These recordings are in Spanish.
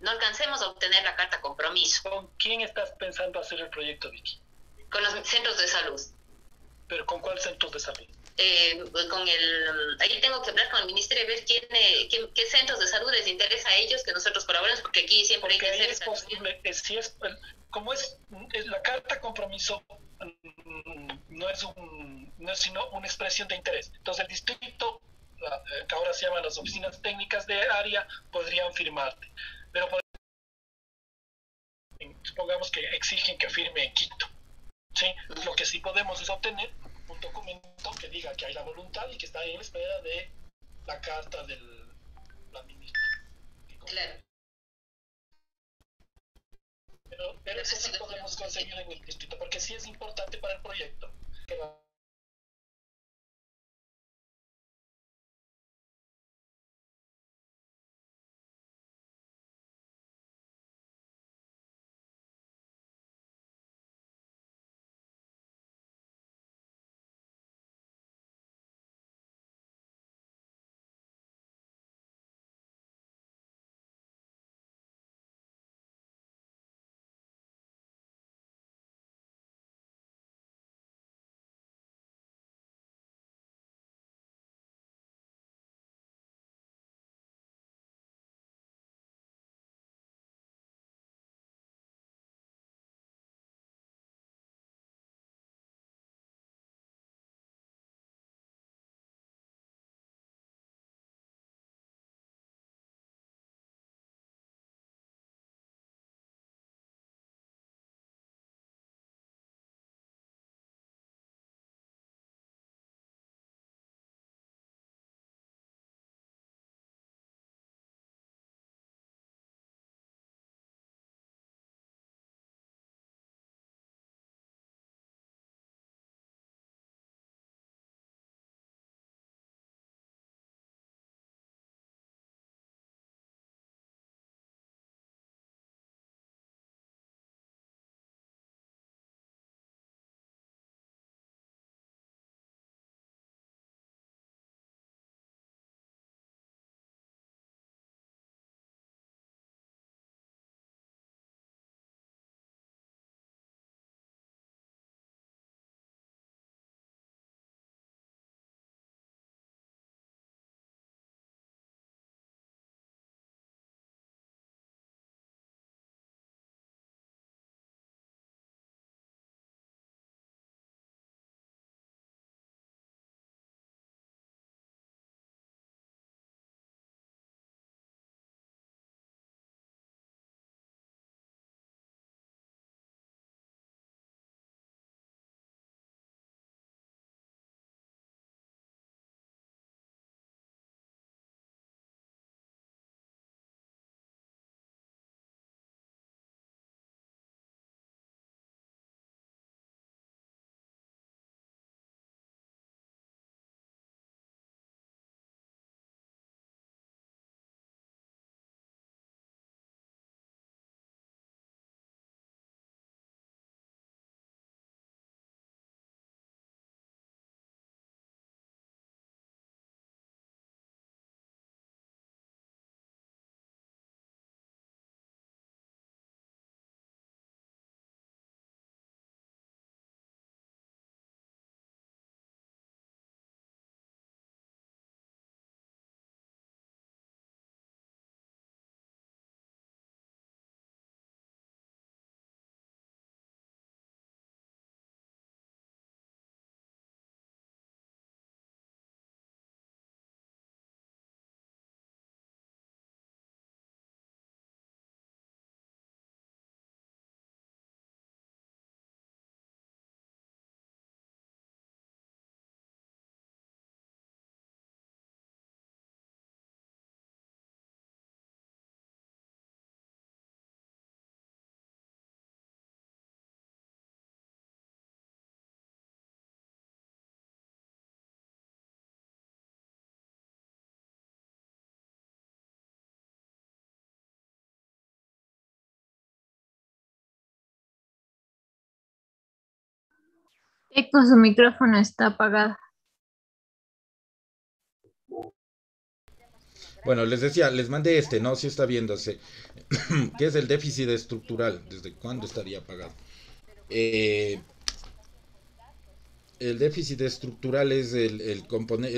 no alcancemos a obtener la carta compromiso. ¿Con quién estás pensando hacer el proyecto, Vicky? Con los centros de salud. ¿Pero con cuál centro de salud? Eh, pues con el, ahí tengo que hablar con el ministerio y ver quién, eh, qué centros de salud les interesa a ellos que nosotros colaboremos, porque aquí siempre porque hay que hacer... Es posible, es, eh, si es, como es, la carta compromiso mm, no es, un, no es sino una expresión de interés. Entonces el distrito, que ahora se llaman las oficinas técnicas de área, podrían firmarte pero por supongamos que exigen que firme en Quito. ¿sí? Lo que sí podemos es obtener un documento que diga que hay la voluntad y que está en espera de la carta del la ministra. Claro. Pero, eso sí podemos conseguir en el distrito, porque sí es importante para el proyecto con su micrófono está apagado. Bueno, les decía, les mandé este, ¿no? Si está viéndose. ¿Qué es el déficit estructural? ¿Desde cuándo estaría apagado? Eh, el déficit estructural es el, el,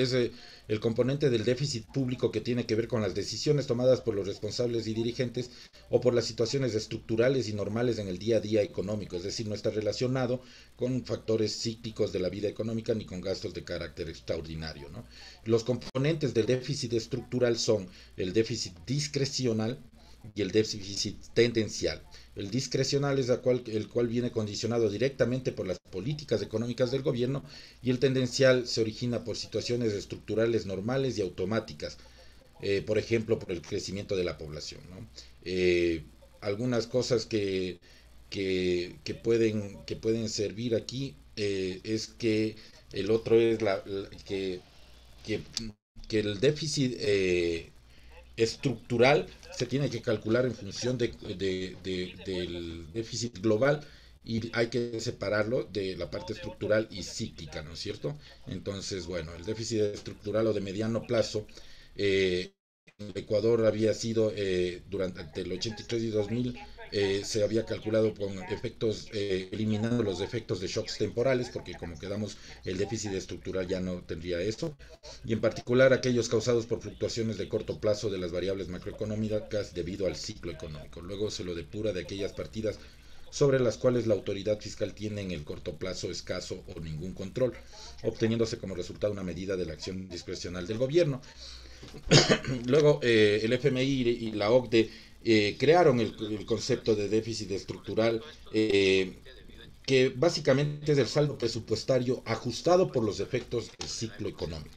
es eh, componente del déficit público que tiene que ver con las decisiones tomadas por los responsables y dirigentes o por las situaciones estructurales y normales en el día a día económico, es decir, no está relacionado con factores cíclicos de la vida económica ni con gastos de carácter extraordinario. Los componentes del déficit estructural son el déficit discrecional y el déficit tendencial. El discrecional es el cual viene condicionado directamente por las políticas económicas del gobierno y el tendencial se origina por situaciones estructurales normales y automáticas, eh, por ejemplo, por el crecimiento de la población. Eh, algunas cosas que, pueden, que pueden servir aquí eh, es que el otro es la, que, el déficit estructural se tiene que calcular en función de, del déficit global y hay que separarlo de la parte estructural y cíclica, ¿no es cierto? Entonces, bueno, el déficit estructural o de mediano plazo, eh, Ecuador había sido eh, durante el 83 y 2000 eh, se había calculado con efectos, eh, eliminando los efectos de shocks temporales, porque como quedamos, el déficit estructural ya no tendría esto y en particular aquellos causados por fluctuaciones de corto plazo de las variables macroeconómicas debido al ciclo económico. Luego se lo depura de aquellas partidas sobre las cuales la autoridad fiscal tiene en el corto plazo escaso o ningún control, obteniéndose como resultado una medida de la acción discrecional del gobierno. Luego, eh, el FMI y la OCDE eh, crearon el, concepto de déficit estructural, eh, que básicamente es el saldo presupuestario ajustado por los efectos del ciclo económico.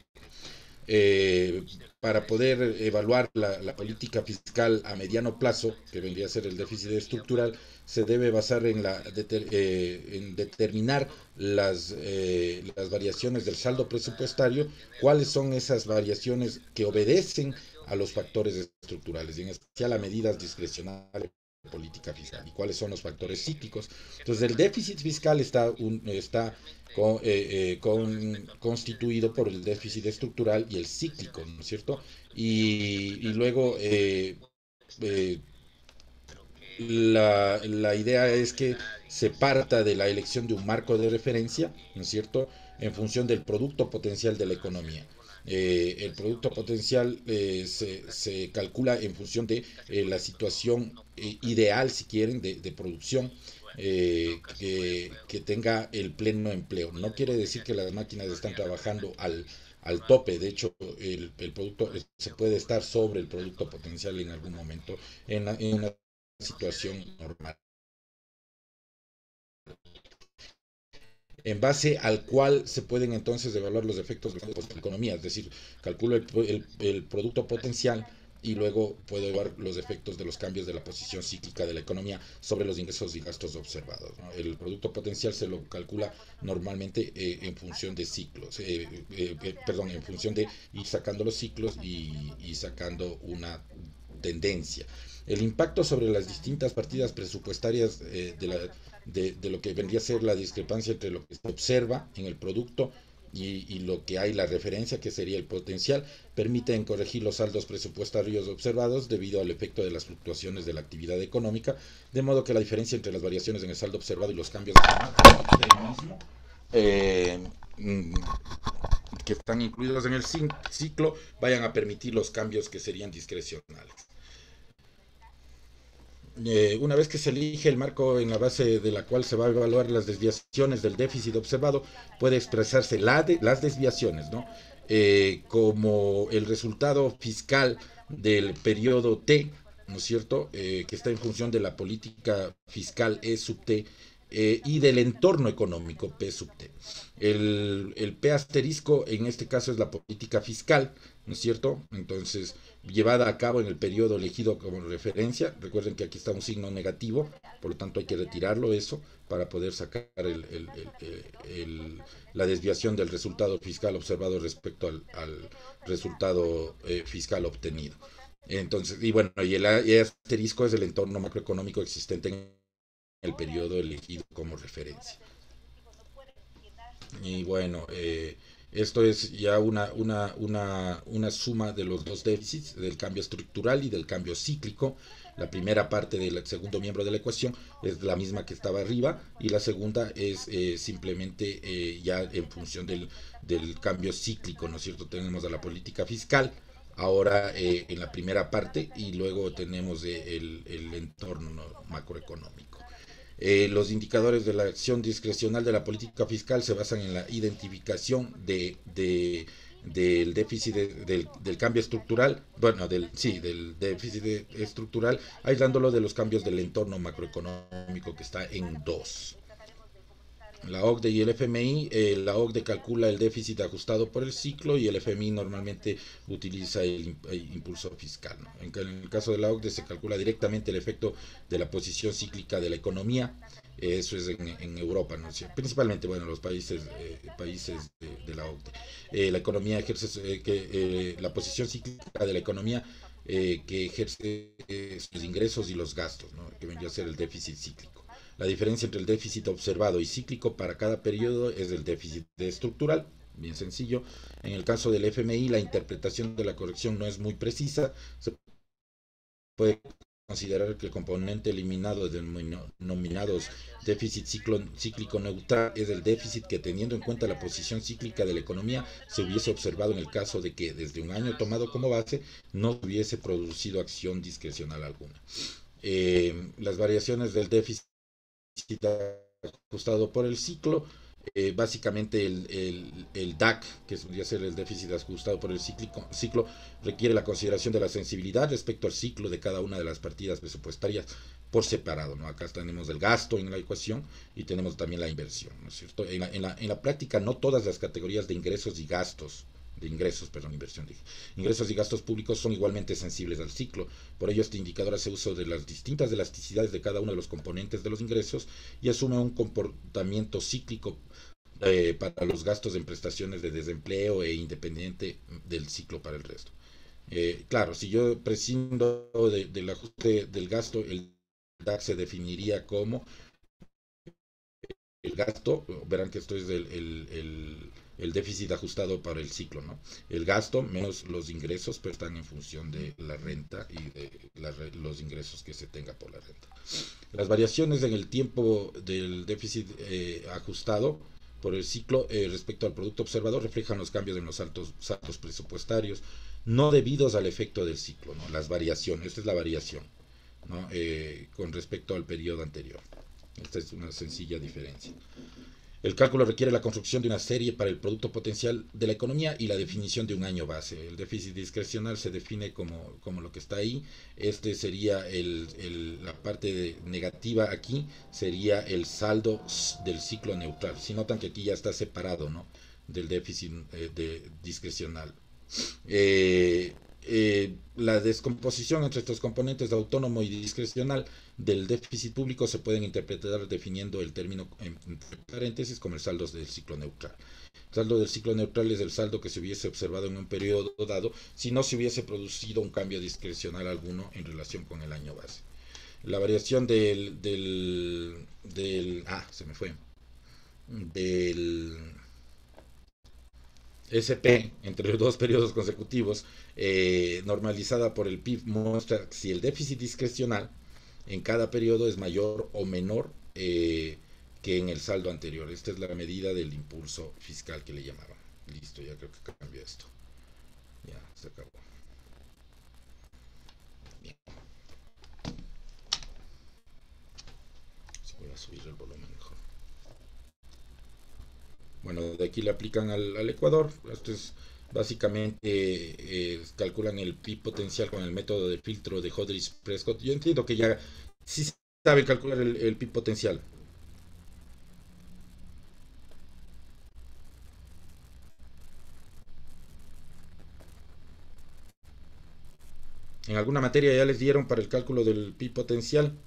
Eh, para poder evaluar la, política fiscal a mediano plazo, que vendría a ser el déficit estructural, se debe basar en, la, determinar las, las variaciones del saldo presupuestario, cuáles son esas variaciones que obedecen a los factores estructurales y en especial a medidas discrecionales de política fiscal y cuáles son los factores cíclicos. Entonces el déficit fiscal está, está eh, eh, con, constituido por el déficit estructural y el cíclico, ¿no es cierto? Y, luego eh, la, la idea es que se parta de la elección de un marco de referencia, ¿no es cierto?, en función del producto potencial de la economía. Eh, el producto potencial eh, se, se, calcula en función de eh, la situación ideal, si quieren, de, producción. que, que, tenga el pleno empleo. No quiere decir que las máquinas están trabajando al, al tope, de hecho el, el, producto se puede estar sobre el producto potencial en algún momento en una situación normal en base al cual se pueden entonces evaluar los efectos de la economía, es decir, calculo el, producto potencial y luego puedo evaluar los efectos de los cambios de la posición cíclica de la economía sobre los ingresos y gastos observados. El producto potencial se lo calcula normalmente eh, en función de ciclos, eh, eh, perdón, en función de ir sacando los ciclos y, y sacando una tendencia. El impacto sobre las distintas partidas presupuestarias de la de, lo que vendría a ser la discrepancia entre lo que se observa en el producto y, lo que hay, la referencia, que sería el potencial, permiten corregir los saldos presupuestarios observados debido al efecto de las fluctuaciones de la actividad económica, de modo que la diferencia entre las variaciones en el saldo observado y los cambios eh, mm, que están incluidos en el ciclo, vayan a permitir los cambios que serían discrecionales. Eh, una vez que se elige el marco en la base de la cual se va a evaluar las desviaciones del déficit observado, puede expresarse las desviaciones, ¿no? Eh, como el resultado fiscal del periodo T, ¿no es cierto?, eh, que está en función de la política fiscal E sub T y del entorno económico P sub T. El, el, P asterisco en este caso es la política fiscal ¿no es cierto? Entonces, llevada a cabo en el periodo elegido como referencia, recuerden que aquí está un signo negativo, por lo tanto hay que retirarlo eso para poder sacar el, eh, la desviación del resultado fiscal observado respecto al, resultado eh, fiscal obtenido. Entonces, y bueno, y el, asterisco es el entorno macroeconómico existente en el periodo elegido como referencia. Y bueno, eh, esto es ya una, una, una, una suma de los dos déficits, del cambio estructural y del cambio cíclico. La primera parte del segundo miembro de la ecuación es la misma que estaba arriba y la segunda es eh, simplemente eh, ya en función del, del, cambio cíclico, ¿no es cierto? Tenemos a la política fiscal ahora eh, en la primera parte y luego tenemos el, el entorno macroeconómico. Eh, los indicadores de la acción discrecional de la política fiscal se basan en la identificación del déficit del, cambio estructural, bueno, del sí, del déficit estructural, aislándolo de los cambios del entorno macroeconómico que está en dos. La OCDE y el FMI, eh, la OCDE calcula el déficit ajustado por el ciclo y el FMI normalmente utiliza el, impulso fiscal. En, el caso de la OCDE se calcula directamente el efecto de la posición cíclica de la economía, eh, eso es en, Europa, ¿no? principalmente bueno, los países, eh, países de, la OCDE. la economía ejerce que, la posición cíclica de la economía que ejerce sus ingresos y los gastos, que vendría a ser el déficit cíclico. La diferencia entre el déficit observado y cíclico para cada periodo es el déficit estructural, bien sencillo. En el caso del FMI, la interpretación de la corrección no es muy precisa. Se puede considerar que el componente eliminado denominados déficit cíclico neutral es el déficit que teniendo en cuenta la posición cíclica de la economía se hubiese observado en el caso de que desde un año tomado como base no hubiese producido acción discrecional alguna. Eh, las variaciones del déficit ajustado por el ciclo. Eh, básicamente el, DAC, que podría ser el déficit ajustado por el ciclo, requiere la consideración de la sensibilidad respecto al ciclo de cada una de las partidas presupuestarias por separado. ¿no? Acá tenemos el gasto en la ecuación y tenemos también la inversión. ¿no es cierto? en la práctica no todas las categorías de ingresos y gastos de ingresos, perdón, inversión Ingresos y gastos públicos son igualmente sensibles al ciclo. Por ello, este indicador hace uso de las distintas elasticidades de cada uno de los componentes de los ingresos y asume un comportamiento cíclico eh, para los gastos en prestaciones de desempleo e independiente del ciclo para el resto. Eh, claro, si yo prescindo del ajuste del gasto, el DAC se definiría como el gasto, verán que esto es el el déficit ajustado para el ciclo, ¿no? El gasto menos los ingresos, pero están en función de la renta y de los ingresos que se tenga por la renta. Las variaciones en el tiempo del déficit eh, ajustado por el ciclo eh, respecto al producto observador reflejan los cambios en los saltos presupuestarios no debidos al efecto del ciclo, ¿no? Las variaciones, esta es la variación, ¿no? Eh, con respecto al periodo anterior. Esta es una sencilla diferencia. El cálculo requiere la construcción de una serie para el producto potencial de la economía y la definición de un año base. El déficit discrecional se define como, lo que está ahí. Este sería la parte negativa aquí, sería el saldo del ciclo neutral. Si notan que aquí ya está separado ¿no? del déficit eh, discrecional. Eh, eh, la descomposición entre estos componentes autónomo y discrecional del déficit público se pueden interpretar definiendo el término en paréntesis como el saldo del ciclo neutral. El saldo del ciclo neutral es el saldo que se hubiese observado en un periodo dado si no se hubiese producido un cambio discrecional alguno en relación con el año base. La variación del... del, ah, se me fue. Del... SP entre dos periodos consecutivos eh, normalizada por el PIB muestra si el déficit discrecional en cada periodo es mayor o menor eh, que en el saldo anterior. Esta es la medida del impulso fiscal que le llamaron. Listo, ya creo que cambió esto. Ya, se acabó. Bien. Voy a subir el volumen mejor. Bueno, de aquí le aplican al, al Ecuador. Esto es Básicamente eh, calculan el PIB potencial con el método de filtro de Hodris Prescott. Yo entiendo que ya sí saben calcular el, el PIB potencial. En alguna materia ya les dieron para el cálculo del PIB potencial.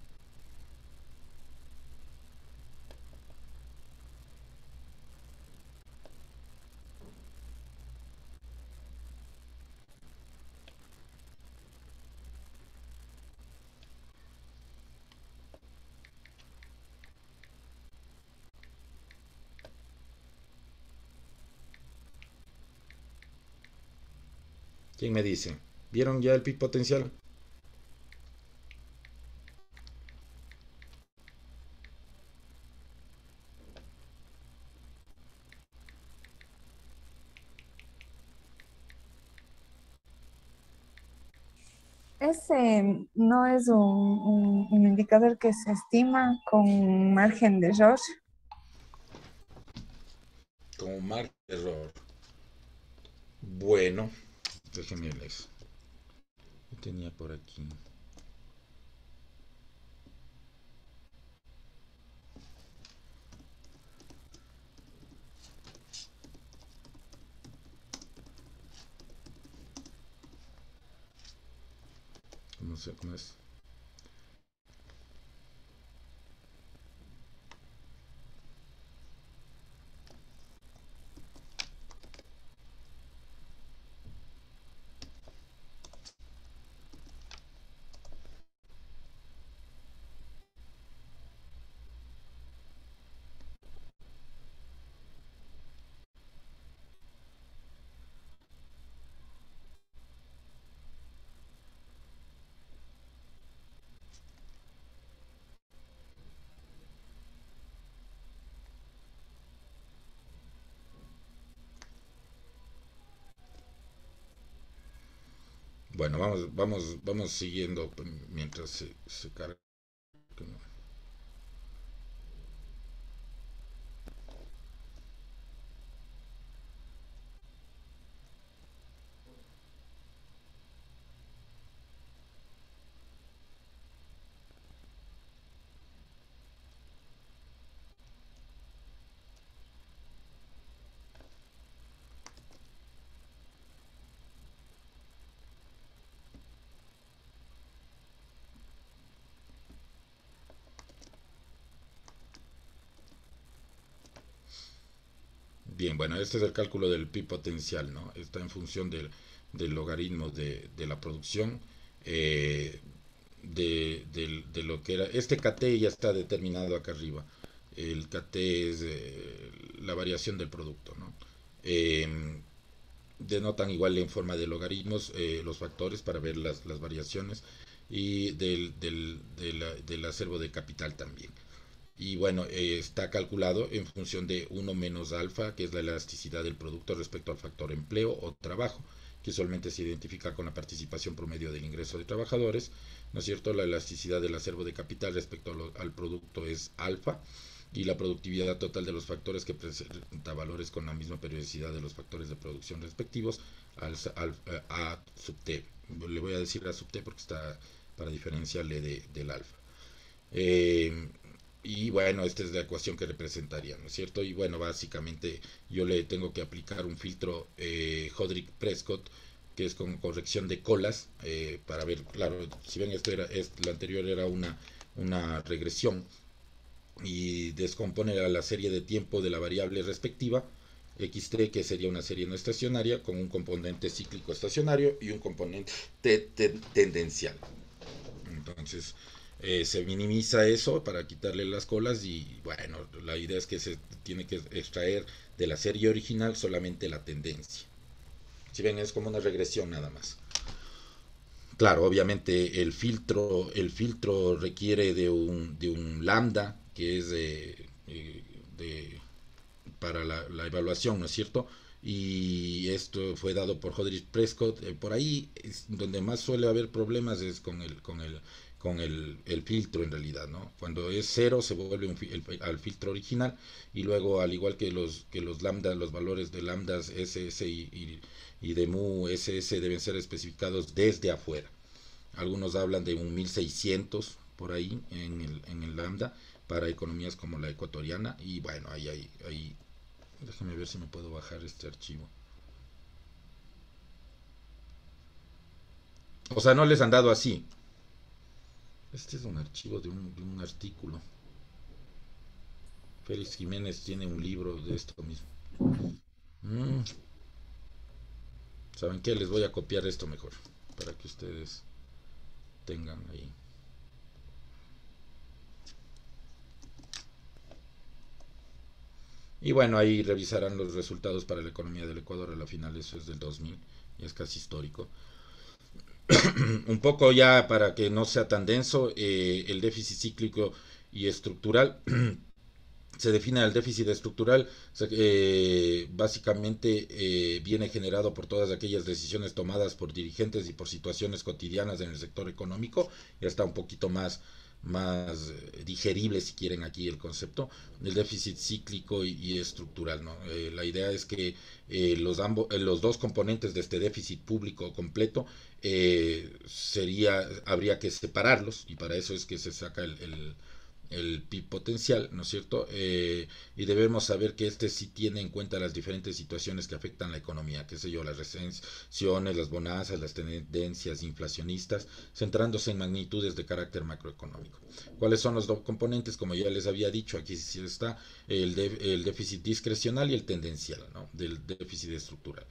me dice, ¿vieron ya el PIB potencial? Ese no es un indicador que se estima con margen de error. Con margen de error. Bueno, déjenme les Yo tenía por aquí no sé cómo es? Bueno, vamos, vamos, vamos siguiendo mientras se, se carga. este es el cálculo del PIB potencial, ¿no? Está en función del, logaritmo de, la producción, eh, de, lo que era. Este KT ya está determinado acá arriba. El KT es eh, la variación del producto, em, denotan igual en forma de logaritmos eh, los factores para ver las, variaciones y del acervo de capital también. Y bueno, eh, está calculado en función de 1 menos alfa, que es la elasticidad del producto respecto al factor empleo o trabajo, que solamente se identifica con la participación promedio del ingreso de trabajadores. ¿No es cierto? La elasticidad del acervo de capital respecto al producto es alfa y la productividad total de los factores que presenta valores con la misma periodicidad de los factores de producción respectivos al, al, eh, a sub t. Le voy a decir a sub t porque está para diferenciarle del alfa. Eh, y bueno, esta es la ecuación que representaría, ¿no es cierto? Y bueno, básicamente yo le tengo que aplicar un filtro eh, Hodrick Prescott, que es con corrección de colas, eh, para ver, claro, si ven, esto era, la anterior era una, una regresión, y descompone a la serie de tiempo de la variable respectiva, x xt, que sería una serie no estacionaria, con un componente cíclico estacionario y un componente t tendencial. Entonces, eh, se minimiza eso para quitarle las colas y bueno, la idea es que se tiene que extraer de la serie original solamente la tendencia. Si ven, es como una regresión nada más. Claro, obviamente el filtro, el filtro requiere de un, de un lambda que es de, eh, para la, evaluación, ¿no es cierto? y esto fue dado por Hodrich Prescott. Eh, por ahí es donde más suele haber problemas es con el, con el, con el, el, filtro en realidad, ¿no? Cuando es cero se vuelve al filtro original y luego al igual que los que los lambdas, los valores de lambdas SS y, y, de mu SS deben ser especificados desde afuera. Algunos hablan de un 1600 por ahí en el, en el lambda para economías como la ecuatoriana y bueno, ahí, ahí, ahí, déjame ver si me puedo bajar este archivo. O sea, no les han dado así, este es un archivo de un, artículo. Félix Jiménez tiene un libro de esto mismo. Mm. ¿Saben qué? Les voy a copiar esto mejor para que ustedes tengan ahí. Y bueno, ahí revisarán los resultados para la economía del Ecuador a la final, eso es del 2000 y es casi histórico. un poco ya para que no sea tan denso, eh, el déficit cíclico y estructural. se define el déficit estructural, eh, básicamente eh, viene generado por todas aquellas decisiones tomadas por dirigentes y por situaciones cotidianas en el sector económico, ya está un poquito más, más digerible si quieren aquí el concepto, el déficit cíclico y, estructural. ¿no? la idea es que los, ambos, los dos componentes de este déficit público completo eh, sería, habría que separarlos, y para eso es que se saca el, el, PIB potencial, ¿no es cierto? Eh, y debemos saber que este sí tiene en cuenta las diferentes situaciones que afectan la economía, qué sé yo, las recesiones, las bonanzas, las tendencias inflacionistas, centrándose en magnitudes de carácter macroeconómico. ¿Cuáles son los dos componentes? Como ya les había dicho, aquí sí está el, el déficit discrecional y el tendencial, ¿no? Del déficit estructural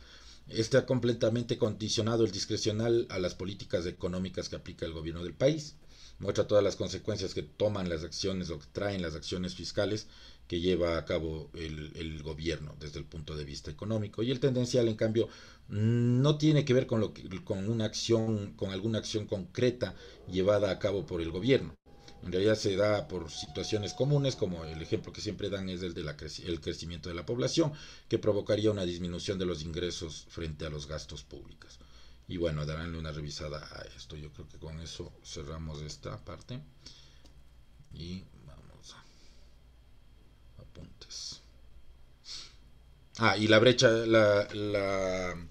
ha completamente condicionado el discrecional a las políticas económicas que aplica el gobierno del país. Muestra todas las consecuencias que toman las acciones o que traen las acciones fiscales que lleva a cabo el, gobierno desde el punto de vista económico. Y el tendencial, en cambio, no tiene que ver con, lo con, una acción, con alguna acción concreta llevada a cabo por el gobierno, en realidad se da por situaciones comunes, como el ejemplo que siempre dan es el del el crecimiento de la población, que provocaría una disminución de los ingresos frente a los gastos públicos. Y bueno, daránle una revisada a esto. Yo creo que con eso cerramos esta parte. Y vamos a apuntes. Ah, y la brecha, la, la,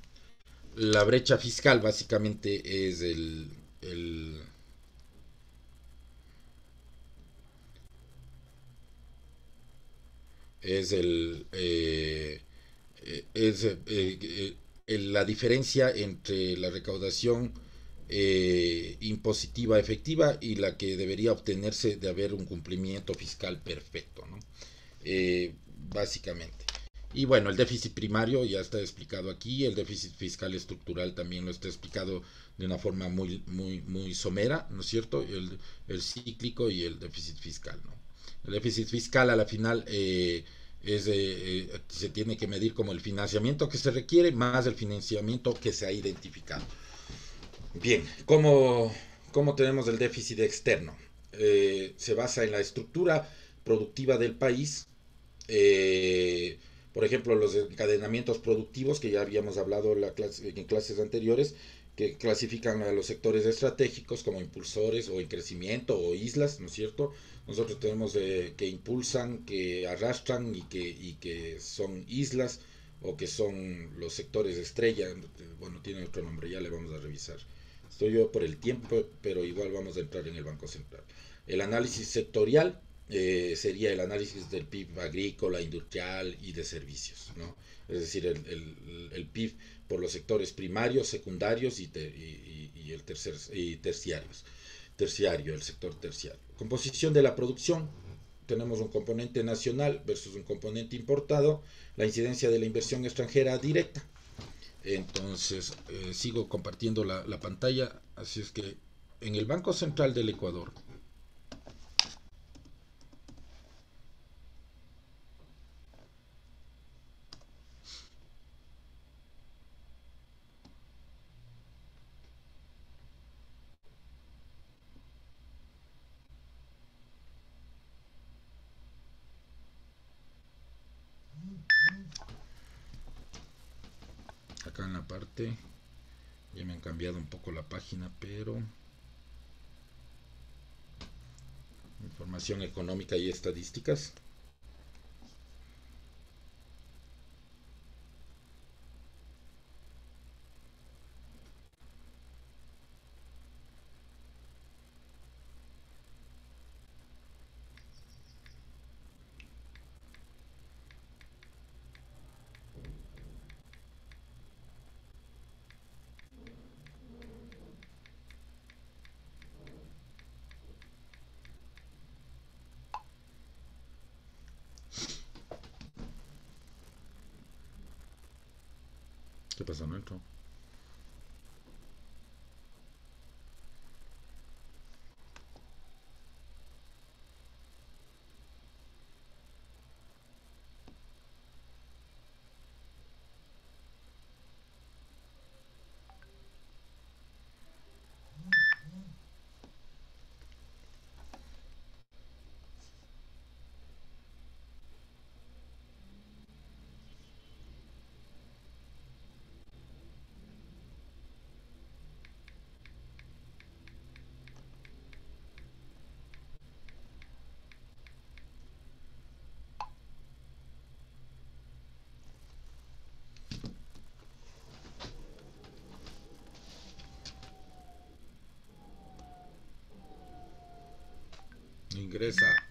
la brecha fiscal básicamente es el, el es el, eh, es, eh, eh, la diferencia entre la recaudación impositiva efectiva y la que debería obtenerse de haber un cumplimiento fiscal perfecto, ¿no? básicamente. Y bueno, el déficit primario ya está explicado aquí, el déficit fiscal estructural también lo está explicado de una forma muy, muy, muy somera, ¿no es cierto? El, el cíclico y el déficit fiscal, ¿no? El déficit fiscal a la final eh, eh, se tiene que medir como el financiamiento que se requiere más el financiamiento que se ha identificado. Bien, ¿cómo, tenemos el déficit externo? Eh, se basa en la estructura productiva del país, por ejemplo, los encadenamientos productivos que ya habíamos hablado en clases anteriores, que clasifican a los sectores estratégicos como impulsores o en crecimiento o islas, ¿no es cierto? Nosotros tenemos que impulsan, que arrastran y que, y que son islas o que son los sectores estrella, bueno, tiene otro nombre, ya le vamos a revisar. Estoy yo por el tiempo, pero igual vamos a entrar en el Banco Central. El análisis sectorial eh, sería el análisis del PIB agrícola, industrial y de servicios, ¿no? Es decir, el, el PIB por los sectores primarios, secundarios y, el tercer, y terciarios. Terciario, el sector terciario. Composición de la producción. Tenemos un componente nacional versus un componente importado. La incidencia de la inversión extranjera directa. Entonces, eh, sigo compartiendo la pantalla. Así es que en el Banco Central del Ecuador, página, pero información económica y estadísticas. regresa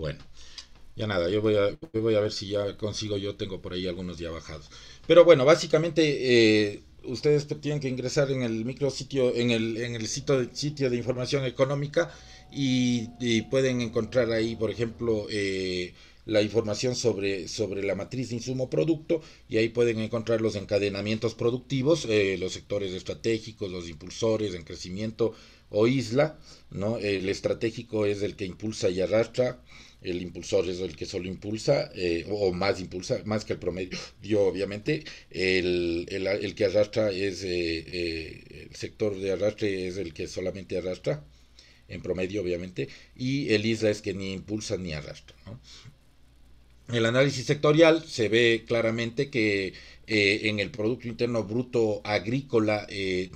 Bueno, ya nada, yo voy, a, voy a ver si ya consigo, yo tengo por ahí algunos ya bajados. Pero bueno, básicamente eh, ustedes tienen que ingresar en el micrositio, en el, en el sitio, sitio de información económica y, pueden encontrar ahí, por ejemplo, eh, la información sobre, sobre la matriz de insumo-producto y ahí pueden encontrar los encadenamientos productivos, eh, los sectores estratégicos, los impulsores en crecimiento o isla, ¿no? El estratégico es el que impulsa y arrastra, el impulsor es el que solo impulsa, eh, o más impulsa, más que el promedio, yo obviamente, el, que arrastra es, eh, eh, el sector de arrastre es el que solamente arrastra, en promedio obviamente, y el isla es que ni impulsa ni arrastra. En el análisis sectorial se ve claramente que en el Producto Interno Bruto Agrícola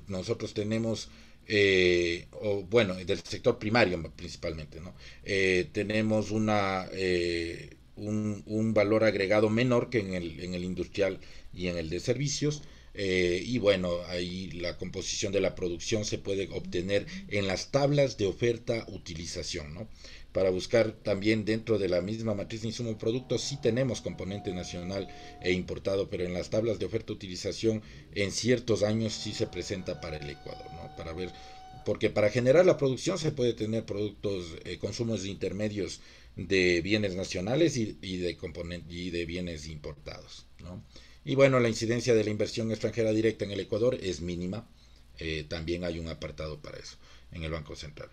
nosotros tenemos eh, o bueno, del sector primario principalmente, ¿no? Eh, tenemos una, eh, un, valor agregado menor que en el, en el industrial y en el de servicios. y bueno, ahí la composición de la producción se puede obtener en las tablas de oferta-utilización, ¿no? Para buscar también dentro de la misma matriz de insumo-producto, sí tenemos componente nacional e importado, pero en las tablas de oferta-utilización en ciertos años sí se presenta para el Ecuador, ¿no? para ver, porque para generar la producción se puede tener productos, eh, consumos intermedios de bienes nacionales y, de componentes y de bienes importados. ¿no? Y bueno, la incidencia de la inversión extranjera directa en el Ecuador es mínima. Eh, también hay un apartado para eso en el Banco Central.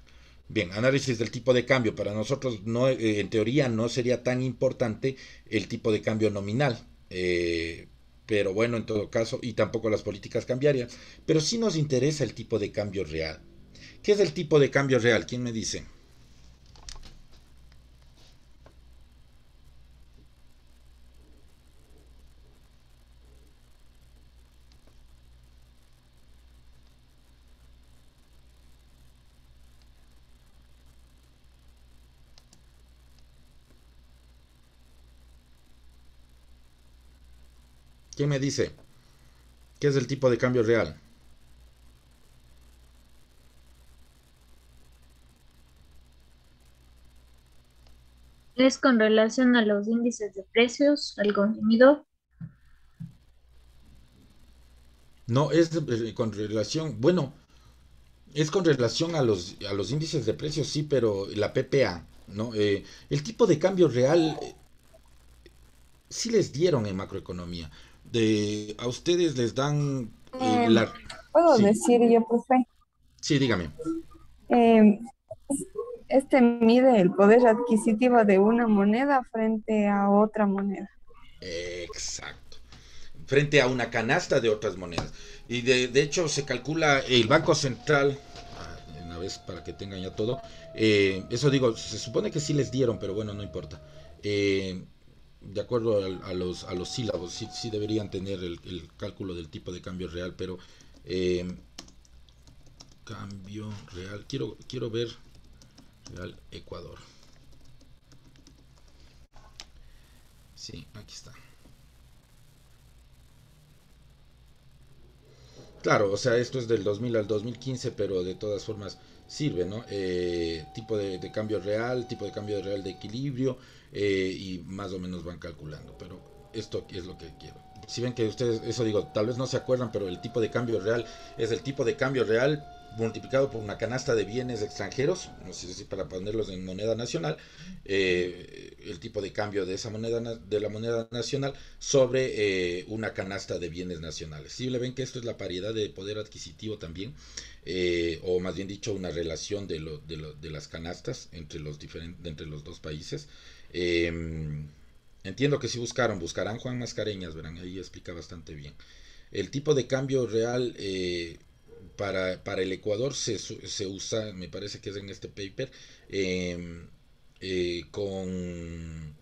Bien, análisis del tipo de cambio. Para nosotros, no, eh, en teoría, no sería tan importante el tipo de cambio nominal pero bueno, en todo caso, y tampoco las políticas cambiarias, pero sí nos interesa el tipo de cambio real. ¿Qué es el tipo de cambio real? ¿Quién me dice? ¿Qué me dice? ¿Qué es el tipo de cambio real? Es con relación a los índices de precios algo consumidor. No, es eh, con relación, bueno, es con relación a los, a los índices de precios, sí, pero la PPA, ¿no? Eh, el tipo de cambio real eh, sí les dieron en macroeconomía, de, a ustedes les dan eh, eh, ¿Puedo decir yo, profe? Sí, dígame. Eh, este mide el poder adquisitivo de una moneda frente a otra moneda. Exacto. Frente a una canasta de otras monedas. Y de, de hecho se calcula el Banco Central, una ah, vez para que tengan ya todo, eso digo, se supone que sí les dieron, pero bueno, no importa. Eh, de acuerdo a, los, a los sílabos, sí, deberían tener el, el, cálculo del tipo de cambio real, pero eh, cambio real, quiero, quiero ver real Ecuador. Sí, aquí está. Claro, o sea, esto es del 2000 al 2015, pero de todas formas sirve, ¿no? Eh, tipo de, de, cambio real, tipo de cambio real de equilibrio, eh, y más o menos van calculando. Pero esto es lo que quiero. Si ven que ustedes, eso digo, tal vez no se acuerdan, pero el tipo de cambio real es el tipo de cambio real multiplicado por una canasta de bienes extranjeros, no sé si para ponerlos en moneda nacional, eh, el tipo de cambio de esa moneda de la moneda nacional sobre eh, una canasta de bienes nacionales. Si le ven que esto es la paridad de poder adquisitivo también, o más bien dicho una relación de, lo, de, lo, de las canastas entre los, diferentes, entre los dos países. Em, entiendo que si buscaron, buscarán Juan Mascareñas, verán, ahí explica bastante bien. El tipo de cambio real eh, para, el Ecuador se, usa, me parece que es en este paper, em, eh, con,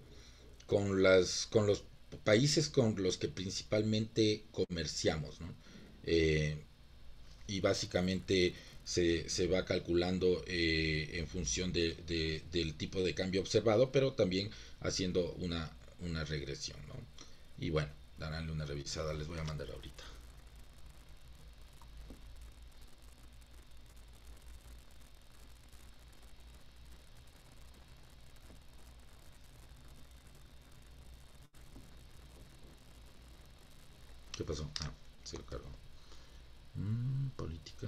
con, las, con los países con los que principalmente comerciamos, eh, y básicamente se, va calculando eh, en función del tipo de cambio observado, pero también haciendo una, regresión. Y bueno, daránle una revisada, les voy a mandar ahorita. ¿Qué pasó? Ah, se lo cargó. Mm, política.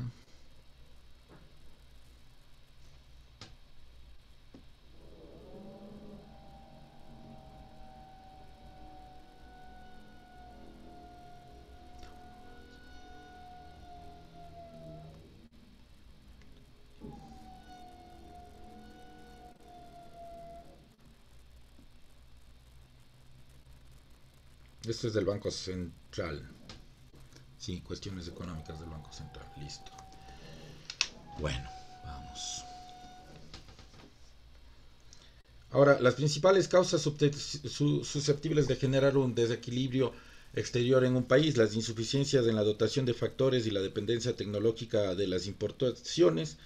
Esto es del Banco Central. Sí, cuestiones económicas del Banco Central. Listo. Bueno, vamos. Ahora, las principales causas susceptibles de generar un desequilibrio exterior en un país, las insuficiencias en la dotación de factores y la dependencia tecnológica de las importaciones.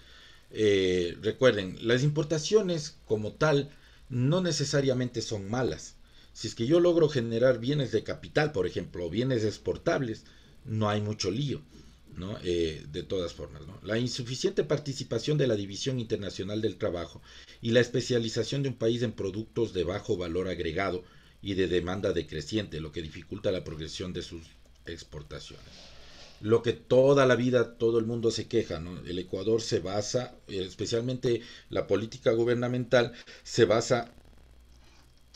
Eh, recuerden, las importaciones como tal no necesariamente son malas. Si es que yo logro generar bienes de capital, por ejemplo, bienes exportables, no hay mucho lío, ¿no? Eh, de todas formas, ¿no? La insuficiente participación de la División Internacional del Trabajo y la especialización de un país en productos de bajo valor agregado y de demanda decreciente, lo que dificulta la progresión de sus exportaciones. Lo que toda la vida todo el mundo se queja, ¿no? El Ecuador se basa, eh, especialmente la política gubernamental, se basa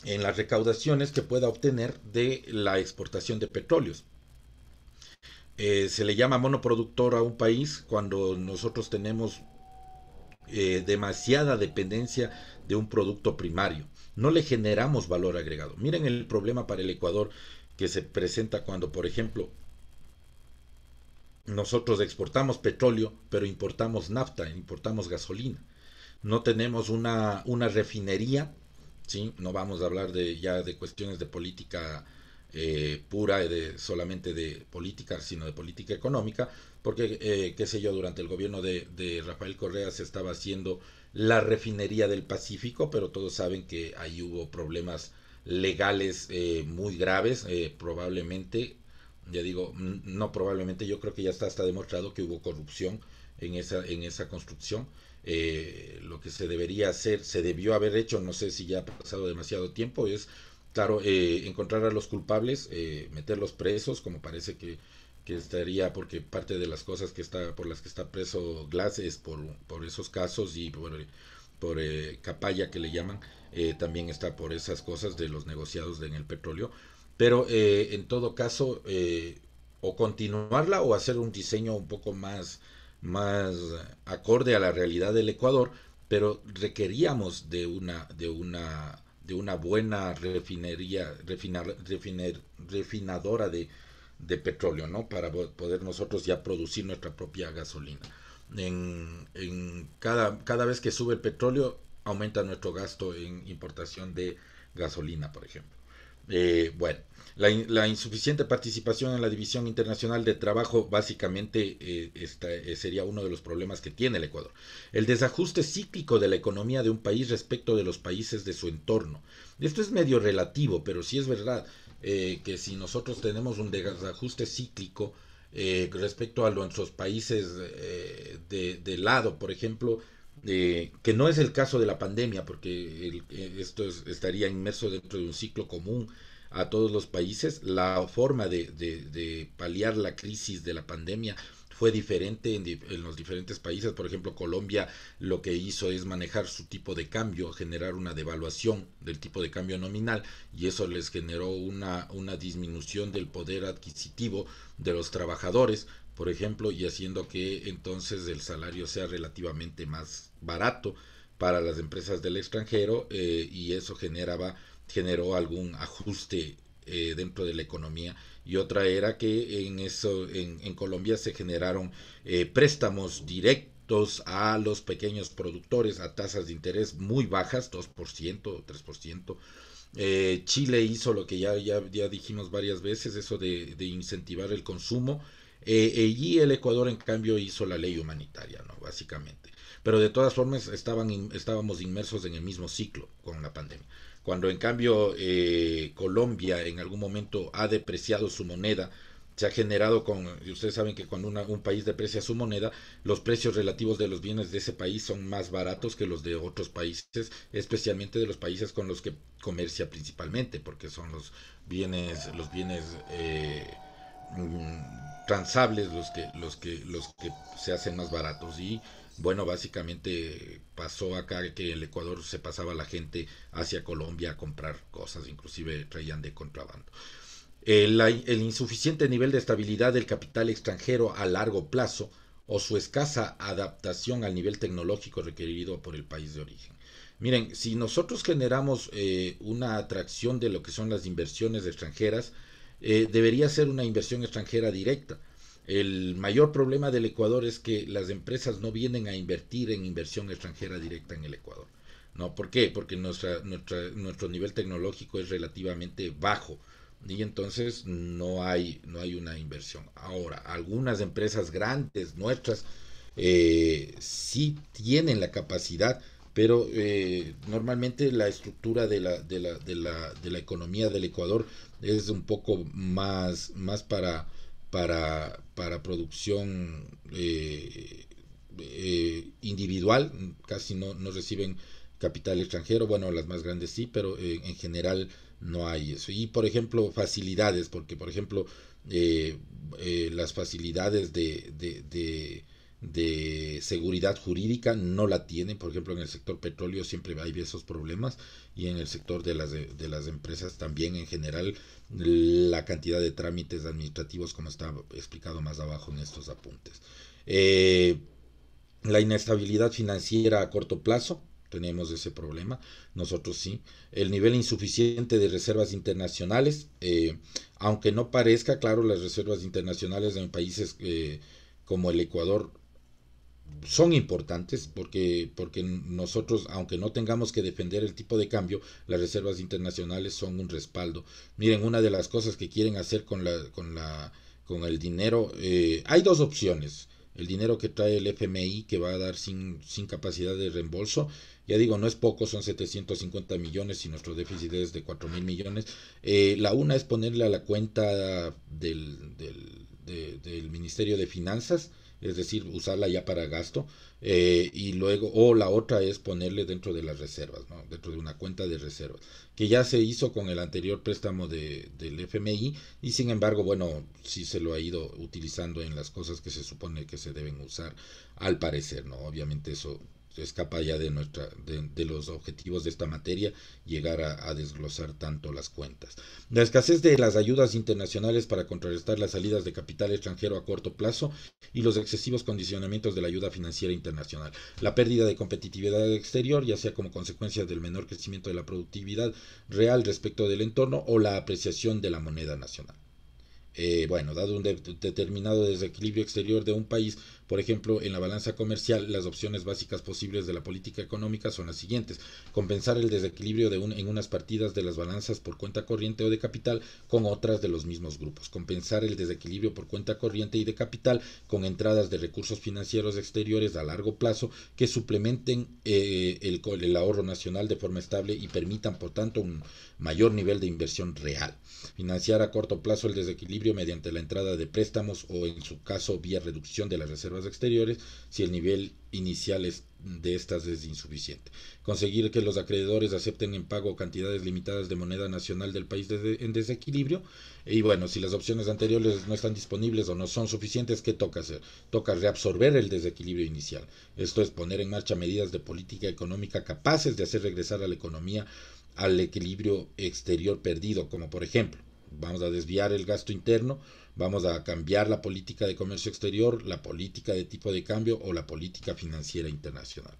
en las recaudaciones que pueda obtener de la exportación de petróleos. Eh, se le llama monoproductor a un país cuando nosotros tenemos eh, demasiada dependencia de un producto primario. No le generamos valor agregado. Miren el problema para el Ecuador que se presenta cuando, por ejemplo, nosotros exportamos petróleo, pero importamos nafta, importamos gasolina. No tenemos una, una refinería ¿sí? No vamos a hablar de, ya de cuestiones de política eh, pura, de, solamente de política, sino de política económica, porque, eh, qué sé yo, durante el gobierno de, Rafael Correa se estaba haciendo la refinería del Pacífico, pero todos saben que ahí hubo problemas legales eh, muy graves, eh, probablemente, ya digo, no probablemente, yo creo que ya está hasta demostrado que hubo corrupción en esa, en esa construcción eh, lo que se debería hacer, se debió haber hecho, no sé si ya ha pasado demasiado tiempo, es, claro, eh, encontrar a los culpables, eh, meterlos presos, como parece que, que, estaría, porque parte de las cosas que está, por las que está preso Glass es por, por esos casos y por, por eh, capalla que le llaman, también está por esas cosas de los negociados en el petróleo. Pero en todo caso, o continuarla o hacer un diseño un poco más más acorde a la realidad del Ecuador, pero requeríamos de una, de una, de una buena refinería, refinar, refinadora de, petróleo, ¿no? Para poder nosotros ya producir nuestra propia gasolina. En, cada, cada vez que sube el petróleo, aumenta nuestro gasto en importación de gasolina, por ejemplo. Eh, bueno, la, insuficiente participación en la División Internacional de Trabajo básicamente eh, eh, sería uno de los problemas que tiene el Ecuador. El desajuste cíclico de la economía de un país respecto de los países de su entorno. Esto es medio relativo, pero sí es verdad eh, que si nosotros tenemos un desajuste cíclico respecto a nuestros países de, lado, por ejemplo, que no es el caso de la pandemia, porque esto estaría inmerso dentro de un ciclo común a todos los países. La forma de, paliar la crisis de la pandemia fue diferente en, los diferentes países. Por ejemplo, Colombia lo que hizo es manejar su tipo de cambio, generar una devaluación del tipo de cambio nominal y eso les generó una, una disminución del poder adquisitivo de los trabajadores, por ejemplo, y haciendo que entonces el salario sea relativamente más barato para las empresas del extranjero eh, y eso generaba generó algún ajuste eh, dentro de la economía y otra era que en eso en, Colombia se generaron eh, préstamos directos a los pequeños productores a tasas de interés muy bajas 2% 3% eh, Chile hizo lo que ya, ya, ya, dijimos varias veces, eso de, incentivar el consumo, y el Ecuador, en cambio, hizo la ley humanitaria, ¿no? Básicamente. Pero de todas formas, estaban estábamos inmersos en el mismo ciclo con la pandemia. Cuando en cambio eh, Colombia en algún momento ha depreciado su moneda, se ha generado con, y ustedes saben que cuando un país deprecia su moneda, los precios relativos de los bienes de ese país son más baratos que los de otros países, especialmente de los países con los que comercia principalmente, porque son los bienes, los bienes eh, mm, transables los que, los que, los que se hacen más baratos. Y bueno, básicamente pasó acá que el Ecuador se pasaba la gente hacia Colombia a comprar cosas, inclusive traían de contrabando. El, insuficiente nivel de estabilidad del capital extranjero a largo plazo o su escasa adaptación al nivel tecnológico requerido por el país de origen. Miren, si nosotros generamos eh, una atracción de lo que son las inversiones extranjeras, eh, debería ser una inversión extranjera directa el mayor problema del Ecuador es que las empresas no vienen a invertir en inversión extranjera directa en el Ecuador. ¿No? ¿Por qué? Porque nuestro nivel tecnológico es relativamente bajo y entonces no hay, no hay una inversión. Ahora, algunas empresas grandes nuestras eh, sí tienen la capacidad, pero eh, normalmente la estructura de la, de la, de, la, de, la, economía del Ecuador es un poco más, más para para, para producción eh, eh, individual, casi no, no, reciben capital extranjero, bueno, las más grandes sí, pero eh, en general no hay eso. Y por ejemplo, facilidades, porque por ejemplo, las facilidades de de seguridad jurídica no la tienen. Por ejemplo, en el sector petróleo siempre hay esos problemas y en el sector de las, de, las empresas también en general la cantidad de trámites administrativos como está explicado más abajo en estos apuntes. Eh, la inestabilidad financiera a corto plazo, tenemos ese problema, nosotros sí. El nivel insuficiente de reservas internacionales, eh, aunque no parezca, claro, las reservas internacionales en países eh, como el Ecuador son importantes porque, porque nosotros, aunque no tengamos que defender el tipo de cambio, las reservas internacionales son un respaldo. Miren, una de las cosas que quieren hacer con, la, con, la, con el dinero, eh, hay dos opciones. El dinero que trae el FMI que va a dar sin, sin capacidad de reembolso, ya digo, no es poco, son 750 millones y nuestro déficit es de 4 mil millones. Eh, la una es ponerle a la cuenta del, del Ministerio de Finanzas es decir, usarla ya para gasto, eh, y luego, o la otra es ponerle dentro de las reservas, ¿no? dentro de una cuenta de reservas, que ya se hizo con el anterior préstamo de, del FMI, y sin embargo, bueno, sí se lo ha ido utilizando en las cosas que se supone que se deben usar, al parecer, ¿no? Obviamente eso se escapa ya de, nuestra, de, los objetivos de esta materia llegar a, desglosar tanto las cuentas. La escasez de las ayudas internacionales para contrarrestar las salidas de capital extranjero a corto plazo y los excesivos condicionamientos de la ayuda financiera internacional. La pérdida de competitividad exterior, ya sea como consecuencia del menor crecimiento de la productividad real respecto del entorno o la apreciación de la moneda nacional. Eh, bueno, dado un determinado desequilibrio exterior de un país, por ejemplo, en la balanza comercial, las opciones básicas posibles de la política económica son las siguientes. Compensar el desequilibrio de en unas partidas de las balanzas por cuenta corriente o de capital con otras de los mismos grupos. Compensar el desequilibrio por cuenta corriente y de capital con entradas de recursos financieros exteriores a largo plazo que suplementen eh, el, el ahorro nacional de forma estable y permitan, por tanto, un mayor nivel de inversión real financiar a corto plazo el desequilibrio mediante la entrada de préstamos o en su caso vía reducción de las reservas exteriores si el nivel inicial de estas es insuficiente. Conseguir que los acreedores acepten en pago cantidades limitadas de moneda nacional del país en desequilibrio. Y bueno, si las opciones anteriores no están disponibles o no son suficientes, ¿qué toca hacer? Toca reabsorber el desequilibrio inicial. Esto es poner en marcha medidas de política económica capaces de hacer regresar a la economía al equilibrio exterior perdido, como por ejemplo, vamos a desviar el gasto interno, vamos a cambiar la política de comercio exterior, la política de tipo de cambio o la política financiera internacional.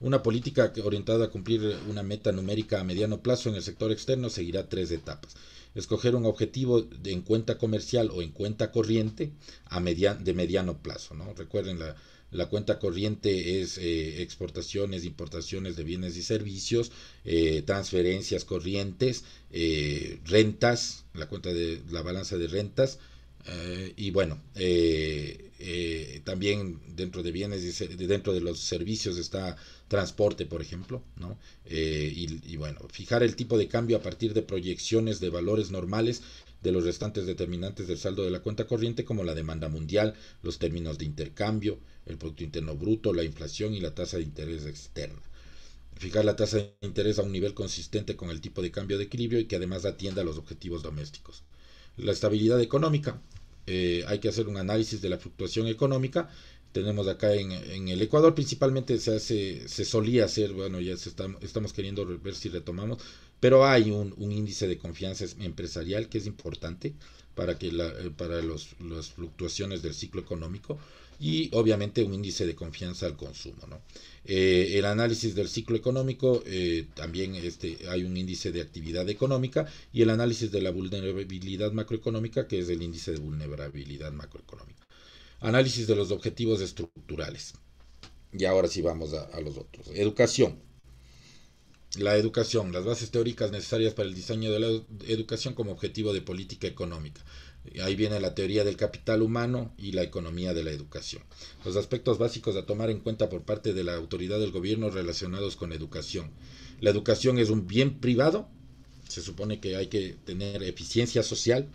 Una política orientada a cumplir una meta numérica a mediano plazo en el sector externo seguirá tres etapas escoger un objetivo de, en cuenta comercial o en cuenta corriente a de mediano plazo. ¿no? Recuerden, la, cuenta corriente es eh, exportaciones, importaciones de bienes y servicios, eh, transferencias corrientes, eh, rentas, la cuenta de la balanza de rentas, eh, y bueno, eh, eh, también dentro de bienes y dentro de los servicios está transporte, por ejemplo, ¿no? Y, y, bueno, fijar el tipo de cambio a partir de proyecciones de valores normales de los restantes determinantes del saldo de la cuenta corriente como la demanda mundial, los términos de intercambio, el Producto Interno Bruto, la inflación y la tasa de interés externa. Fijar la tasa de interés a un nivel consistente con el tipo de cambio de equilibrio y que además atienda a los objetivos domésticos. La estabilidad económica. Eh, hay que hacer un análisis de la fluctuación económica. Tenemos acá en, el Ecuador principalmente se se solía hacer, bueno, ya se estamos queriendo ver si retomamos, pero hay un, índice de confianza empresarial que es importante para que la, eh, para los, las fluctuaciones del ciclo económico y obviamente un índice de confianza al consumo. Eh, el análisis del ciclo económico, eh, también este, hay un índice de actividad económica y el análisis de la vulnerabilidad macroeconómica, que es el índice de vulnerabilidad macroeconómica. Análisis de los objetivos estructurales. Y ahora sí vamos a los otros. Educación la educación, las bases teóricas necesarias para el diseño de la educación como objetivo de política económica. Ahí viene la teoría del capital humano y la economía de la educación. Los aspectos básicos a tomar en cuenta por parte de la autoridad del gobierno relacionados con educación. La educación es un bien privado, se supone que hay que tener eficiencia social,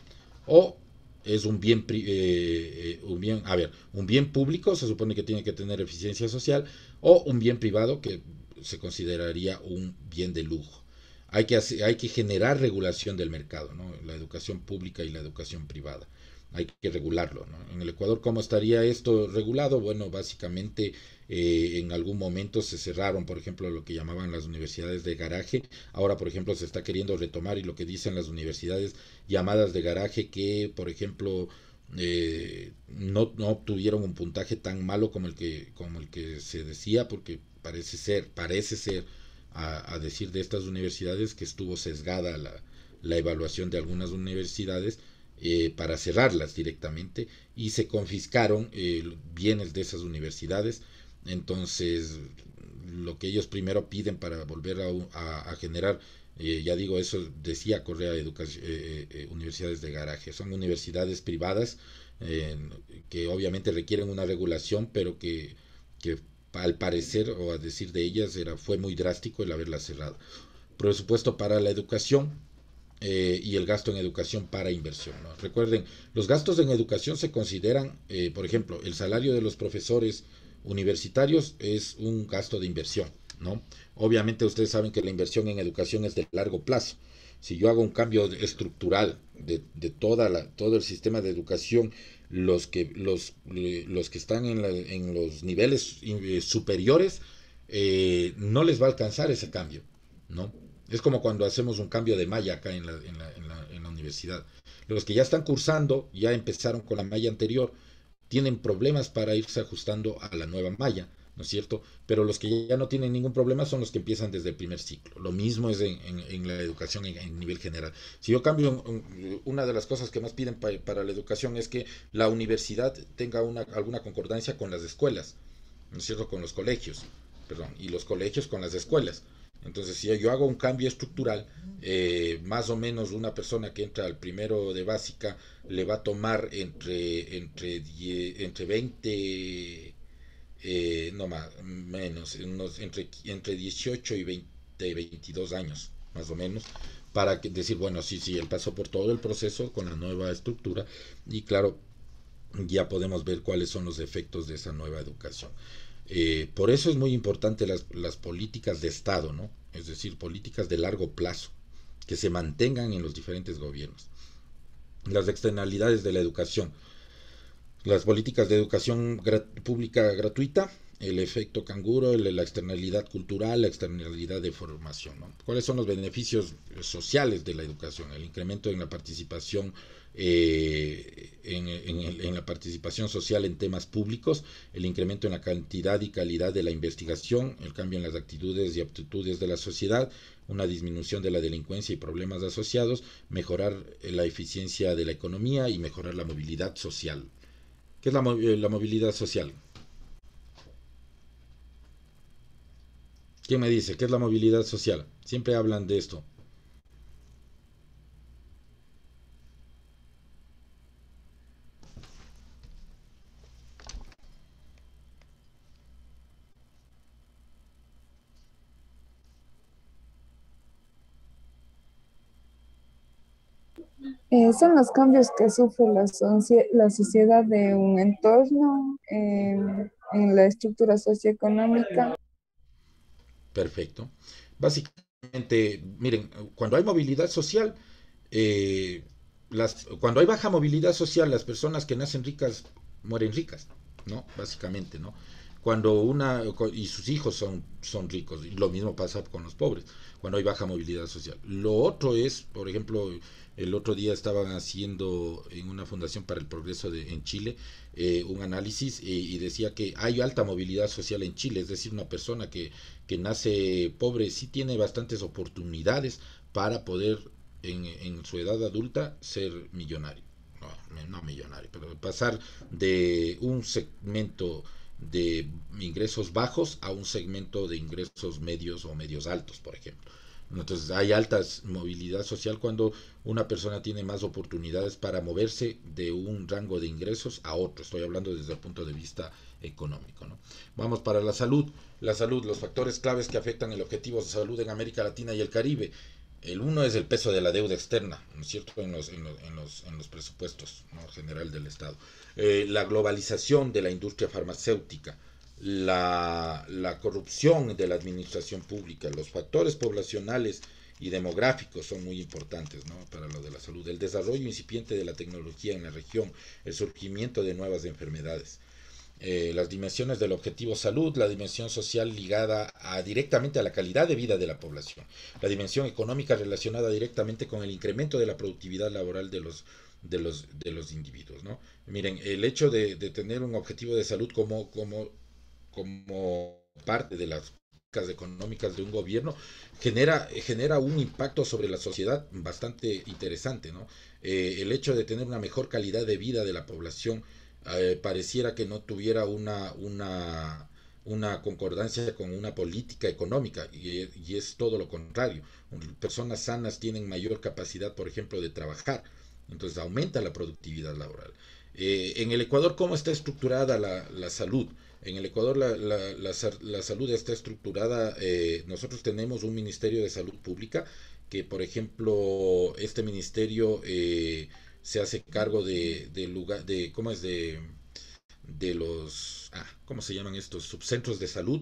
o es un bien, eh, eh, un bien, a ver, un bien público, se supone que tiene que tener eficiencia social, o un bien privado que se consideraría un bien de lujo hay que, hay que generar regulación del mercado, ¿no? la educación pública y la educación privada. Hay que regularlo. En el Ecuador, ¿cómo estaría esto regulado? Bueno, básicamente eh, en algún momento se cerraron, por ejemplo, lo que llamaban las universidades de garaje. Ahora, por ejemplo, se está queriendo retomar y lo que dicen las universidades llamadas de garaje que, por ejemplo, eh, no, obtuvieron un puntaje tan malo como el que, como el que se decía, porque parece ser, parece ser a, decir de estas universidades que estuvo sesgada la, la evaluación de algunas universidades eh, para cerrarlas directamente y se confiscaron eh, bienes de esas universidades. Entonces, lo que ellos primero piden para volver a, generar, eh, ya digo, eso decía Correa Educación, Universidades de Garaje, son universidades privadas que obviamente requieren una regulación, pero que al parecer o a decir de ellas, era, fue muy drástico el haberla cerrado. Presupuesto para la educación, eh, y el gasto en educación para inversión. Recuerden, los gastos en educación se consideran, eh, por ejemplo, el salario de los profesores universitarios es un gasto de inversión. ¿no? Obviamente ustedes saben que la inversión en educación es de largo plazo. Si yo hago un cambio estructural de, toda todo el sistema de educación los que, los, eh, los que están en, en los niveles eh, superiores eh, no les va a alcanzar ese cambio, ¿no? Es como cuando hacemos un cambio de malla acá en la, en la, en la universidad. Los que ya están cursando, ya empezaron con la malla anterior, tienen problemas para irse ajustando a la nueva malla. ¿no es cierto? Pero los que ya no tienen ningún problema son los que empiezan desde el primer ciclo. Lo mismo es en, la educación en, nivel general. Si yo cambio, una de las cosas que más piden para la educación es que la universidad tenga una, alguna concordancia con las escuelas, ¿no es cierto? Con los colegios, perdón, y los colegios con las escuelas. Entonces, si yo hago un cambio estructural, eh, más o menos una persona que entra al primero de básica le va a tomar entre, entre, entre 20 eh, no más, menos, entre, entre 18 y 20, 22 años, más o menos, para que, decir, bueno, sí, sí, él pasó por todo el proceso con la nueva estructura y claro, ya podemos ver cuáles son los efectos de esa nueva educación. Eh, por eso es muy importante las, las políticas de Estado, ¿no? Es decir, políticas de largo plazo, que se mantengan en los diferentes gobiernos. Las externalidades de la educación, las políticas de educación pública gratuita, el efecto canguro, la externalidad cultural, la externalidad de formación. ¿Cuáles son los beneficios sociales de la educación? El incremento en la participación eh, en, la participación social en temas públicos, el incremento en la cantidad y calidad de la investigación, el cambio en las actitudes y aptitudes de la sociedad, una disminución de la delincuencia y problemas asociados, mejorar la eficiencia de la economía y mejorar la movilidad social ¿Qué es la, la movilidad social. ¿Quién me dice qué es la movilidad social? Siempre hablan de esto. Eh, son los cambios que sufre la, la sociedad de un entorno em, en la estructura socioeconómica. Perfecto. Básicamente, miren, cuando hay movilidad social, eh, cuando hay baja movilidad social, las personas que nacen ricas mueren ricas, ¿no? Básicamente, ¿no? Cuando una y sus hijos son, son ricos, y lo mismo pasa con los pobres, cuando hay baja movilidad social. Lo otro es, por ejemplo, el otro día estaban haciendo en una fundación para el progreso de, en Chile eh, un análisis y decía que hay alta movilidad social en Chile, es decir, una persona que, que nace pobre sí tiene bastantes oportunidades para poder en, en su edad adulta ser millonario. No, no millonario, pero pasar de un segmento de ingresos bajos a un segmento de ingresos medios o medios altos, por ejemplo. Entonces hay alta movilidad social cuando una persona tiene más oportunidades para moverse de un rango de ingresos a otro. Estoy hablando desde el punto de vista económico. ¿no? Vamos para la salud. La salud, los factores claves que afectan el objetivo de salud en América Latina y el Caribe. El uno es el peso de la deuda externa, ¿no es cierto?, en los, en los, en los, presupuestos general del Estado. Eh, la globalización de la industria farmacéutica, la, corrupción de la administración pública, los factores poblacionales y demográficos son muy importantes para lo de la salud, el desarrollo incipiente de la tecnología en la región, el surgimiento de nuevas enfermedades. Eh, las dimensiones del objetivo salud, la dimensión social ligada directamente a la calidad de vida de la población, la dimensión económica relacionada directamente con el incremento de la productividad laboral de los de los, de los individuos. ¿no? Miren, el hecho de, tener un objetivo de salud como, como, como parte de las políticas económicas de un gobierno genera, genera un impacto sobre la sociedad bastante interesante. ¿no? Eh, el hecho de tener una mejor calidad de vida de la población eh, pareciera que no tuviera una, una, una concordancia con una política económica y, es todo lo contrario. Personas sanas tienen mayor capacidad, por ejemplo, de trabajar. Entonces aumenta la productividad laboral. Eh, en el Ecuador, ¿cómo está estructurada la, salud? En el Ecuador la, salud está estructurada, eh, nosotros tenemos un Ministerio de Salud Pública que, por ejemplo, este ministerio eh, se hace cargo de, de, ¿cómo es? De, los, ah, ¿cómo se llaman estos? Subcentros de salud.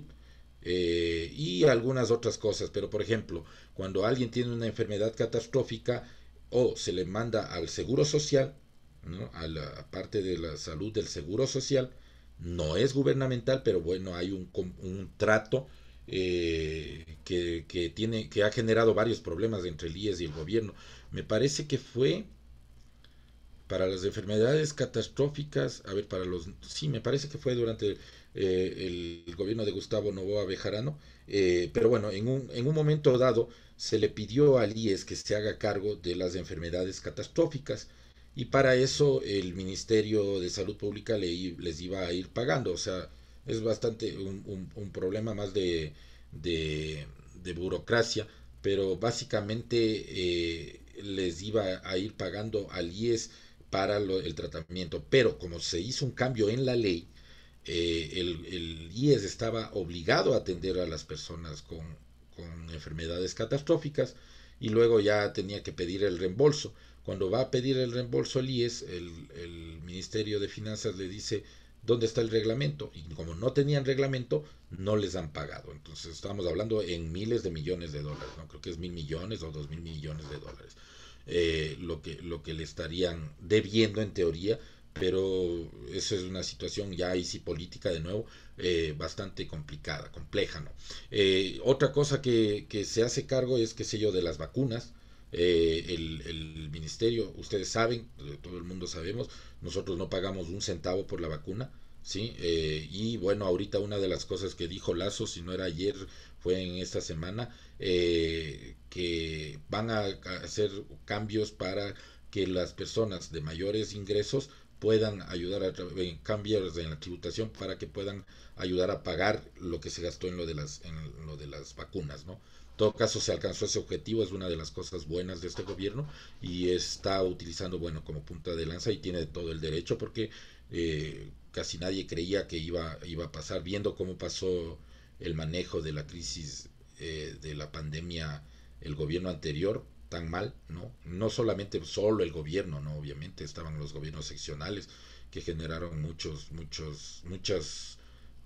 y algunas otras cosas, pero por ejemplo, cuando alguien tiene una enfermedad catastrófica, o se le manda al Seguro Social, ¿no? a la parte de la salud del Seguro Social, no es gubernamental, pero bueno, hay un, un trato eh, que, tiene, que ha generado varios problemas entre el IES y el gobierno. Me parece que fue para las enfermedades catastróficas, a ver, para los, sí, me parece que fue durante eh, el gobierno de Gustavo Novoa Bejarano, eh, pero bueno, en un, en un momento dado se le pidió al IES que se haga cargo de las enfermedades catastróficas y para eso el Ministerio de Salud Pública les iba a ir pagando. O sea, es bastante un, problema más de, de, burocracia, pero básicamente eh, les iba a ir pagando al IES para el tratamiento. Pero como se hizo un cambio en la ley, eh, el, el, IES estaba obligado a atender a las personas con, con enfermedades catastróficas y luego ya tenía que pedir el reembolso. Cuando va a pedir el reembolso el IES, el, Ministerio de Finanzas le dice dónde está el reglamento y como no tenían reglamento, no les han pagado. Entonces estamos hablando en miles de millones de dólares, ¿no? creo que es mil millones o dos mil millones de dólares. Eh, lo, que, lo que le estarían debiendo en teoría pero esa es una situación ya y sí política de nuevo eh, bastante complicada, compleja, ¿no? Eh, otra cosa que, se hace cargo es, qué sé yo, de las vacunas. Eh, el, el, ministerio, ustedes saben, todo el mundo sabemos, nosotros no pagamos un centavo por la vacuna, ¿sí? y bueno, ahorita una de las cosas que dijo Lazo, si no era ayer, fue en esta semana, que van a hacer cambios para que las personas de mayores ingresos puedan ayudar a cambiar en la tributación para que puedan ayudar a pagar lo que se gastó en lo de las en lo de las vacunas, ¿no? En todo caso se alcanzó ese objetivo, es una de las cosas buenas de este gobierno y está utilizando bueno como punta de lanza y tiene todo el derecho porque eh, casi nadie creía que iba iba a pasar viendo cómo pasó el manejo de la crisis eh, de la pandemia el gobierno anterior tan mal, ¿no? No solamente solo el gobierno, ¿no? Obviamente estaban los gobiernos seccionales que generaron muchos, muchos, muchas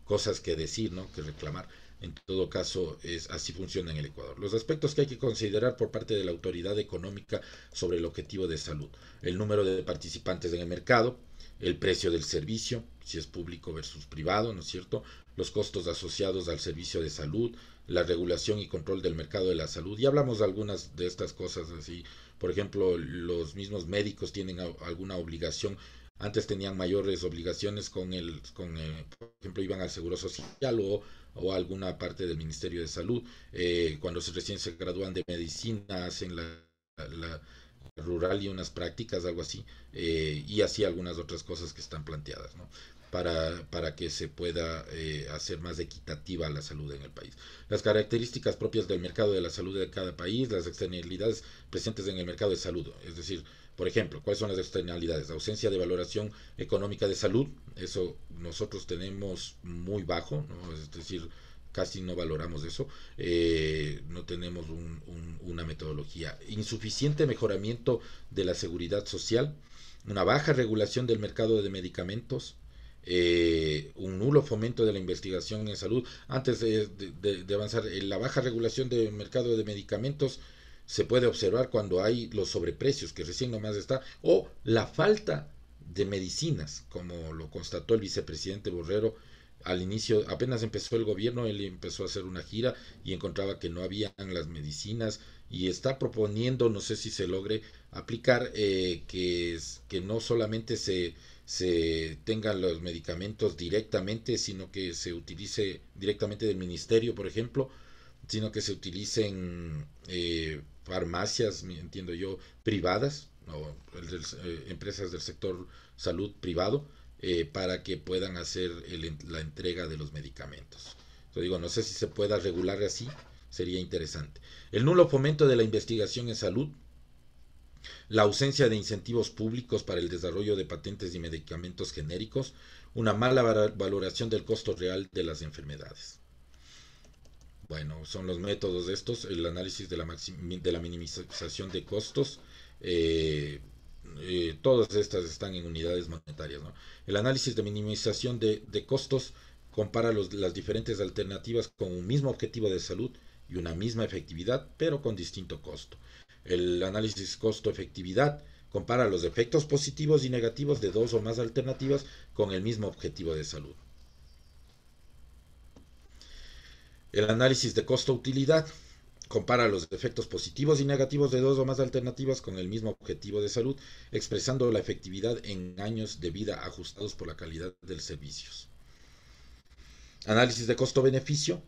cosas que decir, ¿no? Que reclamar. En todo caso, es, así funciona en el Ecuador. Los aspectos que hay que considerar por parte de la autoridad económica sobre el objetivo de salud. El número de participantes en el mercado, el precio del servicio, si es público versus privado, ¿no es cierto? Los costos asociados al servicio de salud, la regulación y control del mercado de la salud. Y hablamos de algunas de estas cosas así. Por ejemplo, los mismos médicos tienen alguna obligación. Antes tenían mayores obligaciones con el, con eh, por ejemplo, iban al Seguro Social o, alguna parte del Ministerio de Salud. Eh, cuando se, recién se gradúan de medicina, hacen la, rural y unas prácticas, algo así, eh, y así algunas otras cosas que están planteadas para, para que se pueda eh, hacer más equitativa la salud en el país. Las características propias del mercado de la salud de cada país, las externalidades presentes en el mercado de salud, es decir, por ejemplo, ¿cuáles son las externalidades? Ausencia de valoración económica de salud, eso nosotros tenemos muy bajo, ¿no? es decir, casi no valoramos eso, eh, no tenemos una metodología. Insuficiente mejoramiento de la seguridad social, una baja regulación del mercado de medicamentos, eh, un nulo fomento de la investigación en salud. Antes de, avanzar, en eh, la baja regulación del mercado de medicamentos se puede observar cuando hay los sobreprecios, que recién nomás está, o la falta de medicinas, como lo constató el vicepresidente Borrero al inicio, apenas empezó el gobierno, él empezó a hacer una gira y encontraba que no habían las medicinas y está proponiendo, no sé si se logre aplicar, eh, que, que no solamente se se tengan los medicamentos directamente, sino que se utilice directamente del ministerio, por ejemplo, sino que se utilicen eh, farmacias, entiendo yo, privadas o eh, empresas del sector salud privado eh, para que puedan hacer la entrega de los medicamentos. Lo digo, no sé si se pueda regular así, sería interesante. El nulo fomento de la investigación en salud, la ausencia de incentivos públicos para el desarrollo de patentes y medicamentos genéricos, una mala valoración del costo real de las enfermedades. Bueno, son los métodos de estos, el análisis de la, minimización de costos, eh, eh, todas estas están en unidades monetarias. El análisis de minimización de, costos compara las diferentes alternativas con un mismo objetivo de salud y una misma efectividad, pero con distinto costo el análisis costo-efectividad compara los efectos positivos y negativos de dos o más alternativas con el mismo objetivo de salud. El análisis de costo-utilidad compara los efectos positivos y negativos de dos o más alternativas con el mismo objetivo de salud, expresando la efectividad en años de vida ajustados por la calidad de los servicios. Análisis de costo-beneficio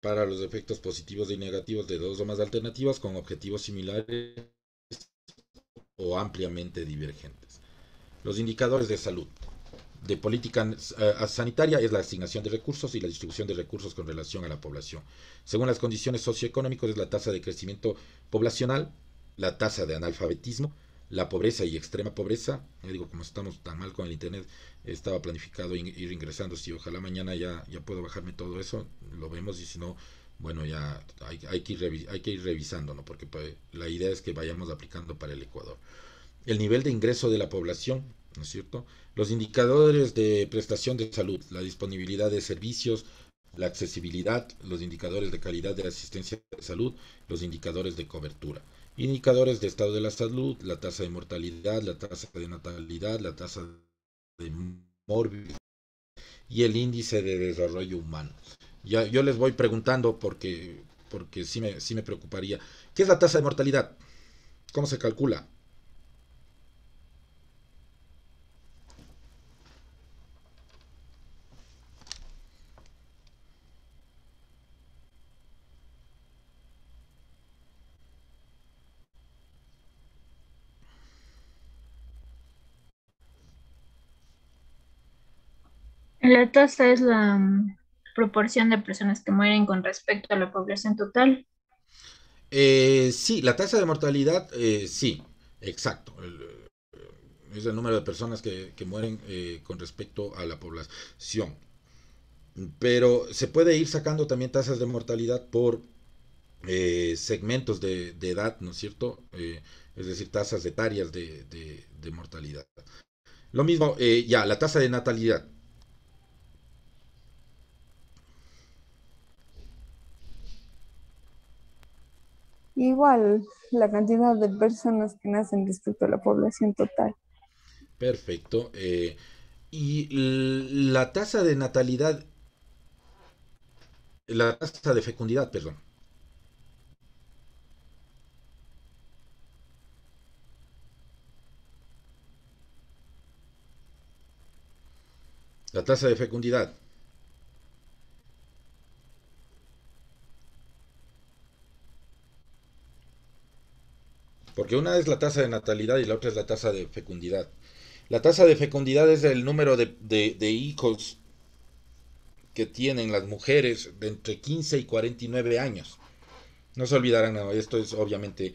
para los efectos positivos y negativos de dos o más alternativas con objetivos similares o ampliamente divergentes. Los indicadores de salud. De política eh, sanitaria es la asignación de recursos y la distribución de recursos con relación a la población. Según las condiciones socioeconómicas es la tasa de crecimiento poblacional, la tasa de analfabetismo, la pobreza y extrema pobreza. digo, como estamos tan mal con el internet, estaba planificado ir ingresando. Si ojalá mañana ya, ya puedo bajarme todo eso, lo vemos y si no, bueno, ya hay, que, ir hay que ir revisando, ¿no? Porque pues, la idea es que vayamos aplicando para el Ecuador. El nivel de ingreso de la población, ¿no es cierto? Los indicadores de prestación de salud, la disponibilidad de servicios, la accesibilidad, los indicadores de calidad de la asistencia de salud, los indicadores de cobertura. Indicadores de estado de la salud, la tasa de mortalidad, la tasa de natalidad, la tasa de morbilidad y el índice de desarrollo humano. Ya, yo les voy preguntando porque, porque sí, me, sí me preocuparía. ¿Qué es la tasa de mortalidad? ¿Cómo se calcula? La tasa es la mm, proporción de personas que mueren con respecto a la población total. Eh, sí, la tasa de mortalidad, eh, sí, exacto. Eh, es el número de personas que, mueren con respecto a la población. Pero se puede ir sacando también tasas de mortalidad por segmentos de, edad, ¿no es cierto? es decir, tasas etarias de, de, de mortalidad. Lo mismo, ya, la tasa de natalidad igual la cantidad de personas que nacen respecto a la población total. Perfecto. Eh, y la tasa de natalidad, la tasa de fecundidad, perdón. La tasa de fecundidad. Porque una es la tasa de natalidad y la otra es la tasa de fecundidad. La tasa de fecundidad es el número de, hijos que tienen las mujeres de entre 15 y 49 años. No se olvidarán, esto es obviamente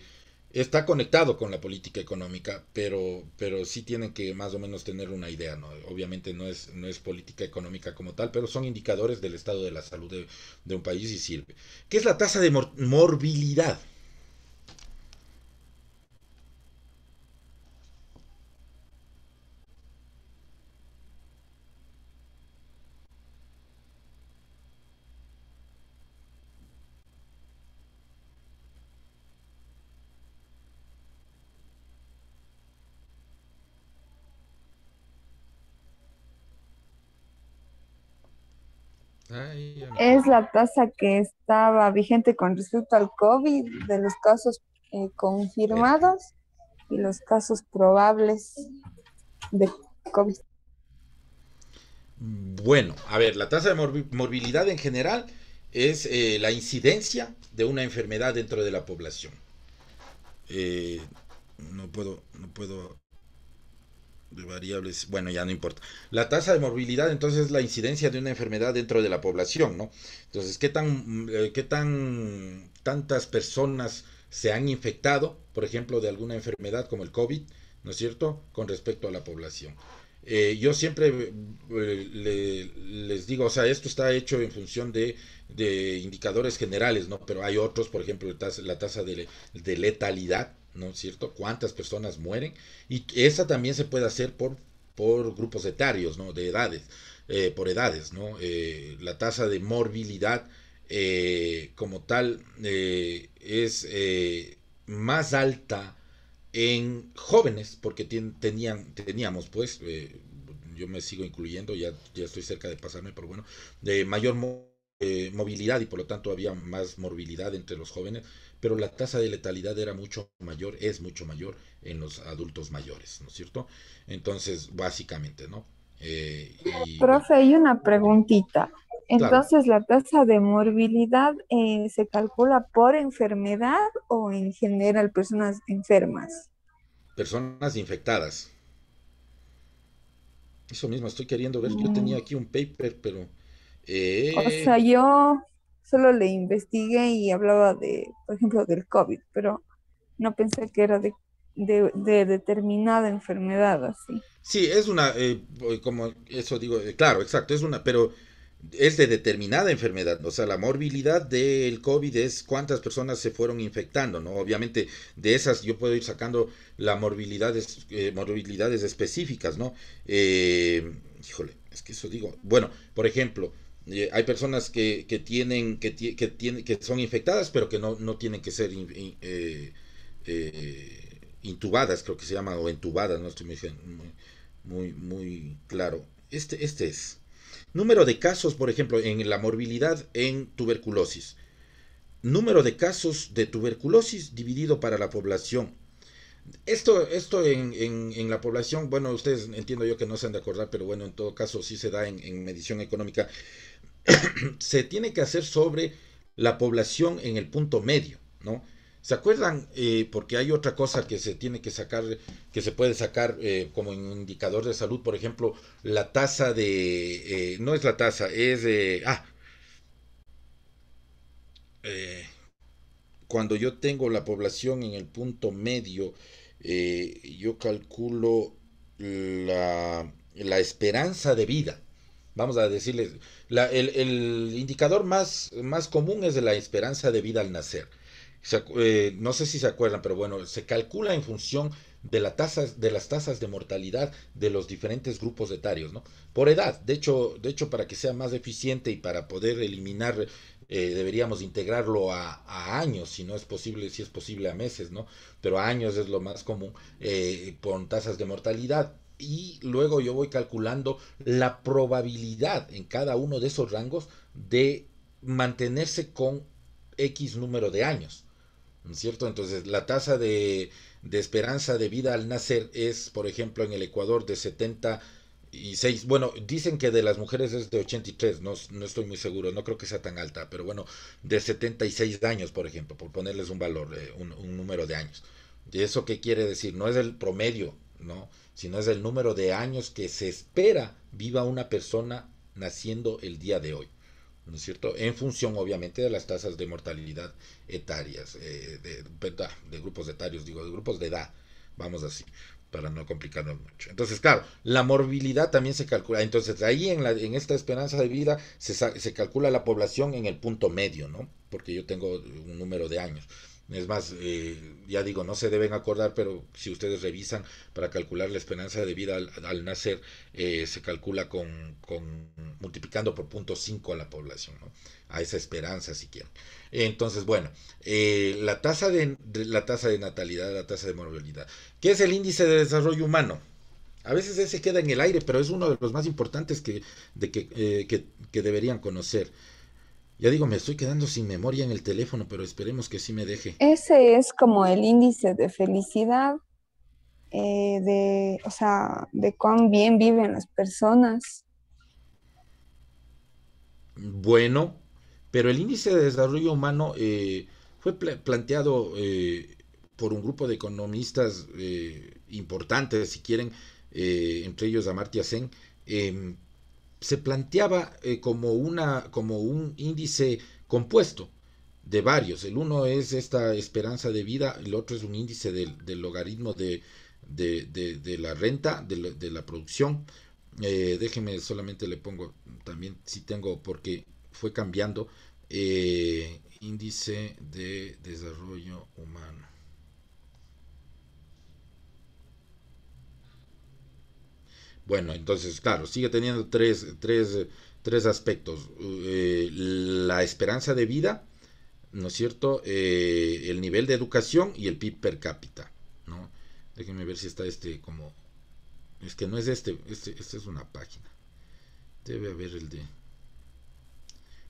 está conectado con la política económica, pero, pero sí tienen que más o menos tener una idea, ¿no? Obviamente no es, no es política económica como tal, pero son indicadores del estado de la salud de, un país y sirve. ¿Qué es la tasa de morbilidad? es la tasa que estaba vigente con respecto al COVID de los casos eh, confirmados y los casos probables de COVID. Bueno, a ver, la tasa de morbilidad en general es eh, la incidencia de una enfermedad dentro de la población. Eh, no puedo, no puedo de variables, bueno, ya no importa. La tasa de morbilidad entonces es la incidencia de una enfermedad dentro de la población, ¿no? Entonces, ¿qué tan, eh, qué tan tantas personas se han infectado, por ejemplo, de alguna enfermedad como el COVID, ¿no es cierto?, con respecto a la población. Eh, yo siempre eh, les digo, o sea, esto está hecho en función de, indicadores generales, ¿no? Pero hay otros, por ejemplo, la tasa de, de letalidad, ¿no es cierto? ¿Cuántas personas mueren? Y esa también se puede hacer por, por grupos etarios, ¿no? De edades, eh, por edades, ¿no? Eh, la tasa de morbilidad eh, como tal es más alta en jóvenes, porque tenían, teníamos, pues, yo me sigo incluyendo, ya, ya estoy cerca de pasarme, pero bueno, de mayor movilidad y por lo tanto había más morbilidad entre los jóvenes, pero la tasa de letalidad era mucho mayor, es mucho mayor en los adultos mayores, ¿no es cierto? Entonces, básicamente, ¿no? Eh, Profe, hay una preguntita. Entonces, ¿la tasa de morbilidad eh, se calcula por enfermedad o en general personas enfermas? Personas infectadas. Eso mismo, estoy queriendo ver, yo mm. tenía aquí un paper, pero... Eh, o sea, yo solo le investigué y hablaba de, por ejemplo, del COVID, pero no pensé que era de, determinada enfermedad así. Sí, es una, eh, eh, como eso digo, eh, claro, exacto, es una, pero es de determinada enfermedad, o sea, la morbilidad del COVID es cuántas personas se fueron infectando, ¿no? Obviamente de esas yo puedo ir sacando las morbilidades, morbilidades específicas, ¿no? híjole, es que eso digo, bueno, por ejemplo, eh, hay personas que, que tienen, que, que, que son infectadas, pero que no, no tienen que ser eh, eh, intubadas, creo que se llama, o entubadas, no estoy muy, muy, muy claro. Este, este es. Número de casos, por ejemplo, en la morbilidad en tuberculosis. Número de casos de tuberculosis dividido para la población. Esto, esto en, en, la población, bueno, ustedes entiendo yo que no se han de acordar, pero bueno, en todo caso sí se da en medición económica. se tiene que hacer sobre la población en el punto medio, ¿no? ¿Se acuerdan? Eh, porque hay otra cosa que se tiene que sacar, que se puede sacar eh, como indicador de salud, por ejemplo, la tasa de, eh, no es la tasa, es, ah, eh, cuando yo tengo la población en el punto medio, yo calculo la esperanza de vida, vamos a decirles, el, indicador más, más común es de la esperanza de vida al nacer. Eh, no sé si se acuerdan, pero bueno, se calcula en función de, la tasa, de las tasas de mortalidad de los diferentes grupos etarios, ¿no? Por edad, de hecho, de hecho para que sea más eficiente y para poder eliminar, eh, deberíamos integrarlo a, años, si no es posible, si es posible a meses, ¿no? Pero a años es lo más común, eh, con tasas de mortalidad y luego yo voy calculando la probabilidad en cada uno de esos rangos de mantenerse con X número de años. ¿no es cierto? Entonces, la tasa de, esperanza de vida al nacer es, por ejemplo, en el Ecuador de 76. Bueno, dicen que de las mujeres es de 83, no, no estoy muy seguro, no creo que sea tan alta, pero bueno, de 76 años, por ejemplo, por ponerles un valor, eh, un, un número de años. ¿Y eso qué quiere decir? No es el promedio, ¿no? sino es el número de años que se espera viva una persona naciendo el día de hoy. ¿No es cierto? En función, obviamente, de las tasas de mortalidad etarias, eh, de, grupos etarios, digo, de grupos de edad, vamos así, para no complicarnos mucho. Entonces, claro, la morbilidad también se calcula. Entonces, ahí en, la, en esta esperanza de vida se, se calcula la población en el punto medio, ¿no? Porque yo tengo un número de años. Es más, eh, ya digo, no se deben acordar, pero si ustedes revisan para calcular la esperanza de vida al, nacer, eh, se calcula con, con multiplicando por 0.5 a la población, a esa esperanza si quieren. Entonces, bueno, eh, la, tasa de, la tasa de natalidad, la tasa de morbilidad. ¿Qué es el índice de desarrollo humano? A veces ese queda en el aire, pero es uno de los más importantes que, de que, que, que deberían conocer. Ya digo, me estoy quedando sin memoria en el teléfono, pero esperemos que sí me deje. Ese es como el índice de felicidad, eh, de, o sea, de cuán bien viven las personas. Bueno, pero el índice de desarrollo humano eh, fue planteado eh, por un grupo de economistas importantes, si quieren, entre ellos Amartya Sen, em, se planteaba eh, como, una, como un índice compuesto de varios. El uno es esta esperanza de vida, el otro es un índice del, logaritmo de, la renta, de, la, producción. Eh, déjeme, solamente le pongo, también si tengo, porque fue cambiando, eh, índice de desarrollo humano. Bueno, entonces, claro, sigue teniendo tres, tres, tres aspectos. Eh, la esperanza de vida, ¿no es cierto? Eh, el nivel de educación y el PIB per cápita, ¿no? Déjenme ver si está este como... Es que no es este, este, este, es una página. Debe haber el de...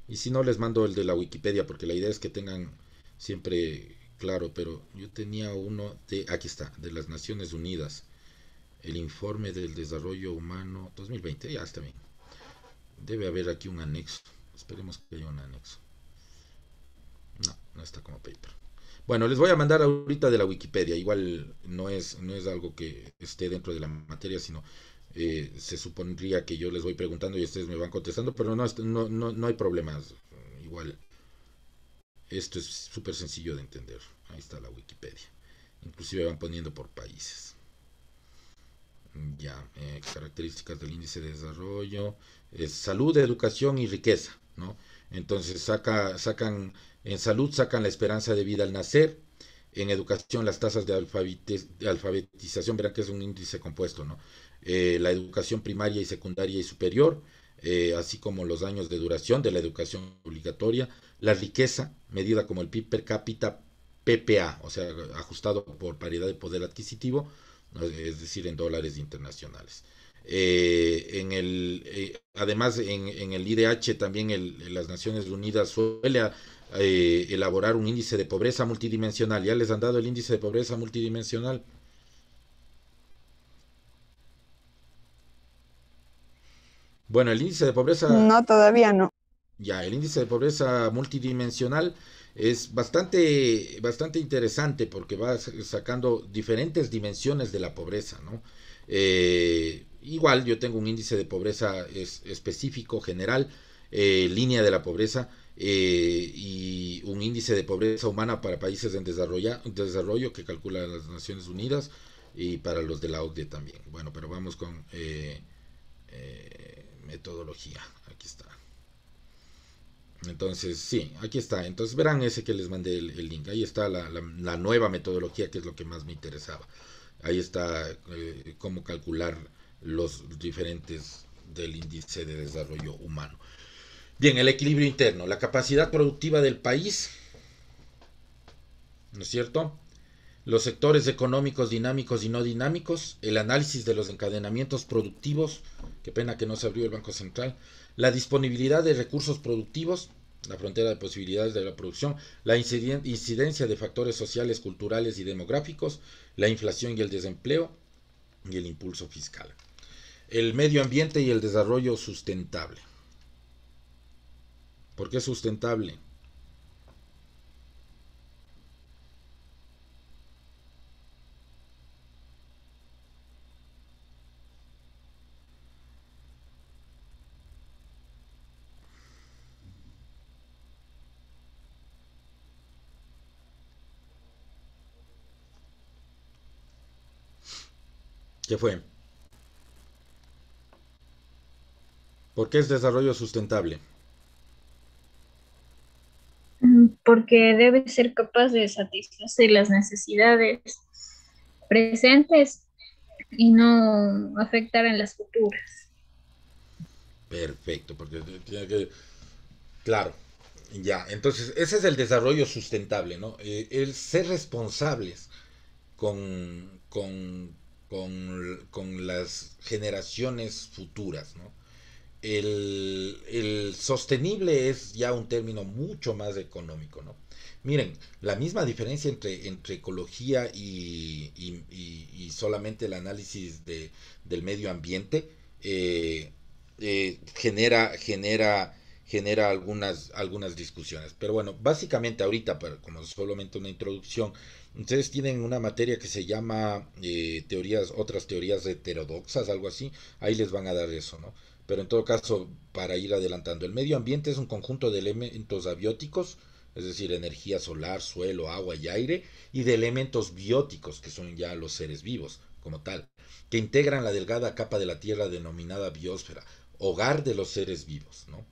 Y si no, les mando el de la Wikipedia, porque la idea es que tengan siempre claro, pero yo tenía uno de... Aquí está, de las Naciones Unidas el informe del desarrollo humano 2020, ya está bien. Debe haber aquí un anexo. Esperemos que haya un anexo. No, no está como paper. Bueno, les voy a mandar ahorita de la Wikipedia. Igual no es, no es algo que esté dentro de la materia, sino eh, se supondría que yo les voy preguntando y ustedes me van contestando, pero este, no, no, no hay problemas. Igual, esto es súper sencillo de entender. Ahí está la Wikipedia. Inclusive van poniendo por países. Mm, ya, eh, características del índice de desarrollo, eh, salud, educación y riqueza, ¿no? Entonces saca, sacan, en salud sacan la esperanza de vida al nacer, en educación las tasas de, alfabetización, verán que es un índice compuesto, ¿no? Eh, la educación primaria y secundaria y superior, así como los años de duración de la educación obligatoria, la riqueza, medida como el PIB per cápita PPA, o sea, ajustado por paridad de poder adquisitivo, eh, es decir, en dólares internacionales. Eh, en el, eh, además, en, el IDH también las Naciones Unidas suele elaborar un índice de pobreza multidimensional. ¿Ya les han dado el índice de pobreza multidimensional? Bueno, el índice de pobreza... No, todavía no. Ya, el índice de pobreza multidimensional es bastante, bastante interesante porque va sacando diferentes dimensiones de la pobreza, ¿no? Eh, igual yo tengo un índice de pobreza específico, general, eh, línea de la pobreza eh, y un índice de pobreza humana para países en desarrollo, desarrollo que calcula las Naciones Unidas y para los de la OCDE también. Bueno, pero vamos con metodología. Aquí está. Entonces, sí, aquí está. Entonces verán ese que les mandé el, link. Ahí está la, nueva metodología, que es lo que más me interesaba. Ahí está eh, cómo calcular los diferentes del índice de desarrollo humano. Bien, el equilibrio interno, la capacidad productiva del país, ¿no es cierto? Los sectores económicos dinámicos y no dinámicos, el análisis de los encadenamientos productivos, qué pena que no se abrió el Banco Central, la disponibilidad de recursos productivos, la frontera de posibilidades de la producción, la incidencia de factores sociales, culturales y demográficos, la inflación y el desempleo y el impulso fiscal, el medio ambiente y el desarrollo sustentable. ¿Por qué sustentable? ¿Qué fue? ¿Por qué es desarrollo sustentable? Mm, porque debe ser capaz de satisfacer las necesidades presentes y no afectar en las futuras. Perfecto, porque tiene que... Claro, ya, entonces ese es el desarrollo sustentable, ¿no? Eh, el ser responsables con, con, con, las generaciones futuras, El, sostenible es ya un término mucho más económico, ¿no? Miren, la misma diferencia entre, entre ecología y, solamente el análisis de, del medio ambiente eh, eh, genera, genera, genera algunas, algunas discusiones. Pero bueno, básicamente ahorita, pero como solamente una introducción, Ustedes tienen una materia que se llama eh, teorías, otras teorías heterodoxas, algo así. Ahí les van a dar eso, ¿no? Pero en todo caso, para ir adelantando, el medio ambiente es un conjunto de elementos abióticos, es decir, energía solar, suelo, agua y aire, y de elementos bióticos, que son ya los seres vivos como tal, que integran la delgada capa de la Tierra denominada biosfera, hogar de los seres vivos, ¿no?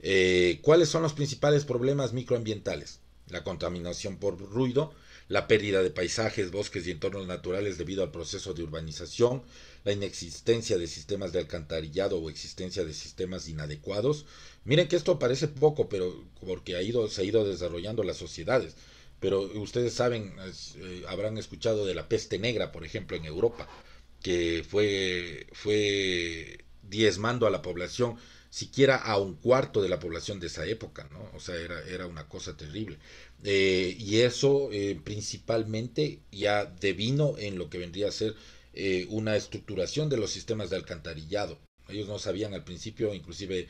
Eh, ¿Cuáles son los principales problemas microambientales? La contaminación por ruido, la pérdida de paisajes, bosques y entornos naturales debido al proceso de urbanización, la inexistencia de sistemas de alcantarillado o existencia de sistemas inadecuados. Miren que esto parece poco, pero porque ha ido, se ha ido desarrollando las sociedades. Pero ustedes saben, eh, habrán escuchado de la peste negra, por ejemplo, en Europa, que fue, fue diezmando a la población siquiera a un cuarto de la población de esa época, ¿no? O sea, era, era una cosa terrible. Eh, y eso eh, principalmente ya devino en lo que vendría a ser eh, una estructuración de los sistemas de alcantarillado. Ellos no sabían al principio, inclusive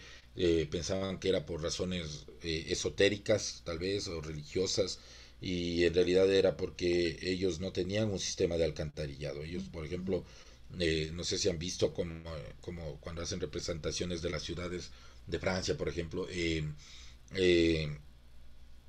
pensaban que era por razones esotéricas, tal vez, o religiosas, y en realidad era porque ellos no tenían un sistema de alcantarillado. Ellos, por ejemplo, eh, no sé si han visto como, eh, como cuando hacen representaciones de las ciudades de Francia, por ejemplo, eh,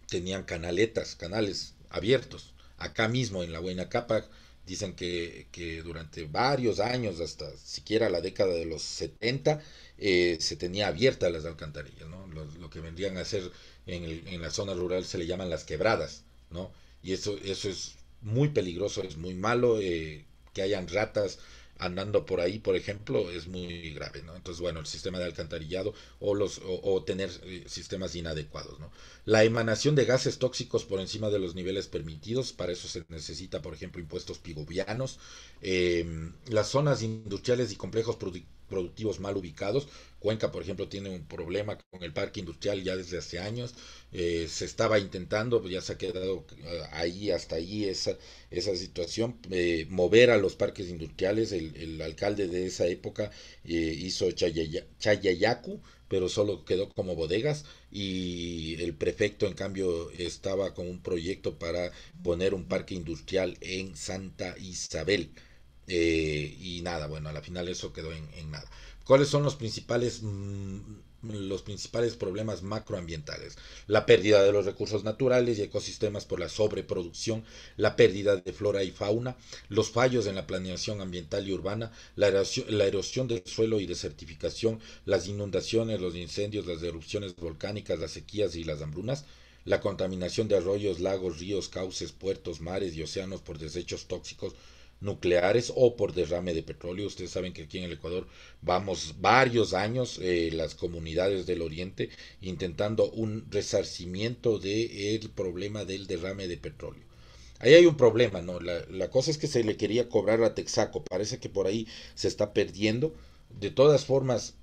tenían canaletas, canales abiertos. Acá mismo en la Buena Capa dicen que, durante varios años, hasta siquiera la década de los 70, se tenía abiertas las alcantarillas. ¿no? Lo, que vendrían a hacer en, en la zona rural se le llaman las quebradas. ¿no? Y eso, eso es muy peligroso, es muy malo que hayan ratas, andando por ahí, por ejemplo, es muy grave, ¿no? Entonces, bueno, el sistema de alcantarillado o, los, o, tener eh, sistemas inadecuados, ¿no? La emanación de gases tóxicos por encima de los niveles permitidos, para eso se necesita, por ejemplo, impuestos pigovianos. Em, las zonas industriales y complejos productivos productivos mal ubicados. Cuenca, por ejemplo, tiene un problema con el parque industrial ya desde hace años. Eh, se estaba intentando, pues, ya se ha quedado eh, ahí, hasta ahí esa, esa situación, eh, mover a los parques industriales. El, alcalde de esa época hizo Chayayacu, pero solo quedó como bodegas y el prefecto en cambio estaba con un proyecto para poner un parque industrial en Santa Isabel. Eh, y nada, bueno, a la final eso quedó en, nada. ¿Cuáles son los principales, mm, los principales problemas macroambientales? La pérdida de los recursos naturales y ecosistemas por la sobreproducción, la pérdida de flora y fauna, los fallos en la planeación ambiental y urbana, la la erosión del suelo y desertificación, las inundaciones, los incendios, las erupciones volcánicas, las sequías y las hambrunas la contaminación de arroyos, lagos, ríos, cauces, puertos, mares y océanos por desechos tóxicos, nucleares o por derrame de petróleo. Ustedes saben que aquí en el Ecuador vamos varios años eh, las comunidades del Oriente intentando un resarcimiento del problema del derrame de petróleo. Ahí hay un problema, ¿no? La, cosa es que se le quería cobrar a Texaco. Parece que por ahí se está perdiendo. De todas formas,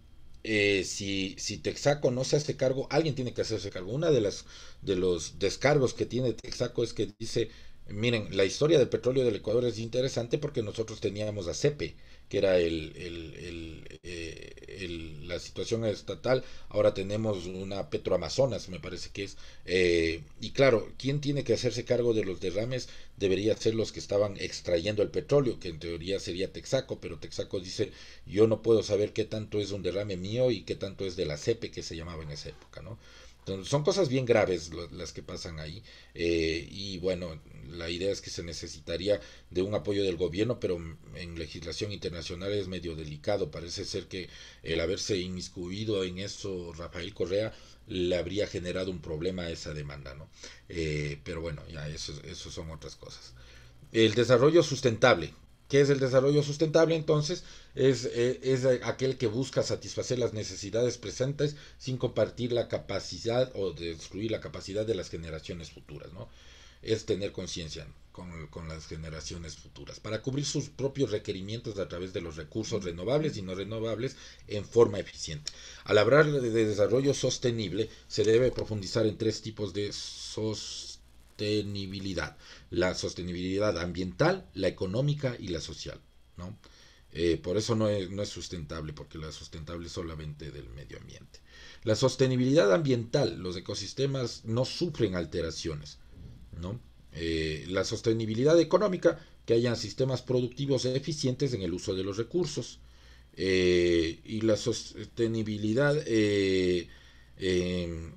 eh, si, si, Texaco no se hace cargo, alguien tiene que hacerse cargo. Uno de las de los descargos que tiene Texaco es que dice Miren, la historia del petróleo del Ecuador es interesante porque nosotros teníamos a CEPE, que era el, eh, la situación estatal. Ahora tenemos una Petroamazonas, me parece que es. Eh, y claro, ¿quién tiene que hacerse cargo de los derrames debería ser los que estaban extrayendo el petróleo, que en teoría sería Texaco, pero Texaco dice, yo no puedo saber qué tanto es un derrame mío y qué tanto es de la CEPE que se llamaba en esa época, ¿no? son cosas bien graves las que pasan ahí. Eh, y bueno, la idea es que se necesitaría de un apoyo del gobierno, pero en legislación internacional es medio delicado. Parece ser que el haberse inmiscuido en eso Rafael Correa le habría generado un problema a esa demanda, ¿no? Eh, pero bueno, ya eso, eso son otras cosas. El desarrollo sustentable. ¿Qué es el desarrollo sustentable entonces? es, eh, aquel que busca satisfacer las necesidades presentes sin compartir la capacidad o destruir la capacidad de las generaciones futuras, ¿no? Es tener conciencia con, con, las generaciones futuras, para cubrir sus propios requerimientos a través de los recursos renovables y no renovables en forma eficiente. Al hablar de desarrollo sostenible, se debe profundizar en tres tipos de sostenibilidad. La sostenibilidad ambiental, la económica y la social. ¿no? Eh, por eso no es, sustentable, porque la sustentable es solamente del medio ambiente. La sostenibilidad ambiental, los ecosistemas no sufren alteraciones, ¿no? Eh, la sostenibilidad económica, que hayan sistemas productivos eficientes en el uso de los recursos. Eh, y la sostenibilidad, em,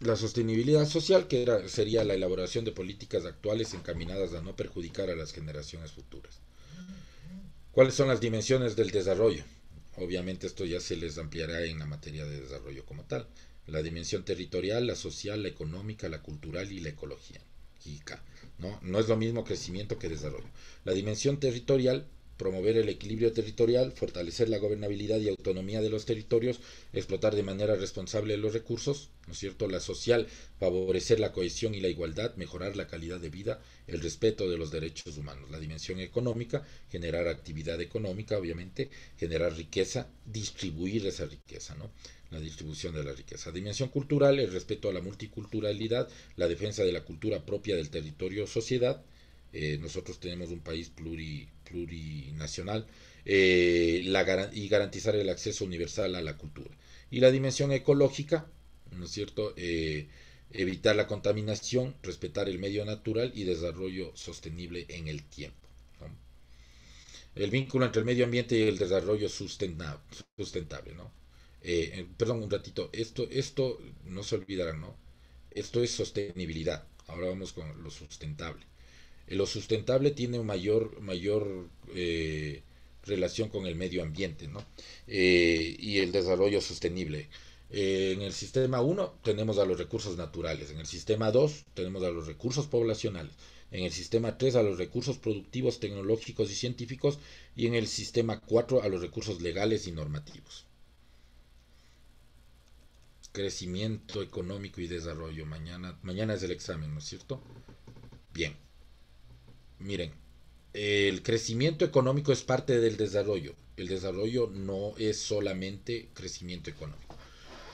la sostenibilidad social, que sería la elaboración de políticas actuales encaminadas a no perjudicar a las generaciones futuras. ¿Cuáles son las dimensiones del desarrollo? Obviamente esto ya se les ampliará en la materia de desarrollo como tal. La dimensión territorial, la social, la económica, la cultural y la ecológica. ¿no? no es lo mismo crecimiento que desarrollo. La dimensión territorial promover el equilibrio territorial, fortalecer la gobernabilidad y autonomía de los territorios, explotar de manera responsable los recursos, ¿no es cierto?, la social, favorecer la cohesión y la igualdad, mejorar la calidad de vida, el respeto de los derechos humanos, la dimensión económica, generar actividad económica, obviamente, generar riqueza, distribuir esa riqueza, ¿no? la distribución de la riqueza. Dimensión cultural, el respeto a la multiculturalidad, la defensa de la cultura propia del territorio o sociedad, eh, nosotros tenemos un país plurinacional eh, y garantizar el acceso universal a la cultura. Y la dimensión ecológica, ¿no es cierto? Eh, evitar la contaminación, respetar el medio natural y desarrollo sostenible en el tiempo. El vínculo entre el medio ambiente y el desarrollo sustentable. sustentable ¿no? perdón, un ratito. Esto, esto no se olvidará, ¿no? Esto es sostenibilidad. Ahora vamos con lo sustentable. Eh, lo sustentable tiene mayor, mayor eh, relación con el medio ambiente eh, y el desarrollo sostenible. en el sistema 1 tenemos a los recursos naturales, en el sistema 2 tenemos a los recursos poblacionales, en el sistema 3 a los recursos productivos, tecnológicos y científicos y en el sistema 4 a los recursos legales y normativos. Crecimiento económico y desarrollo. Mañana, mañana es el examen, ¿no es cierto? Bien miren, el crecimiento económico es parte del desarrollo. El desarrollo no es solamente crecimiento económico.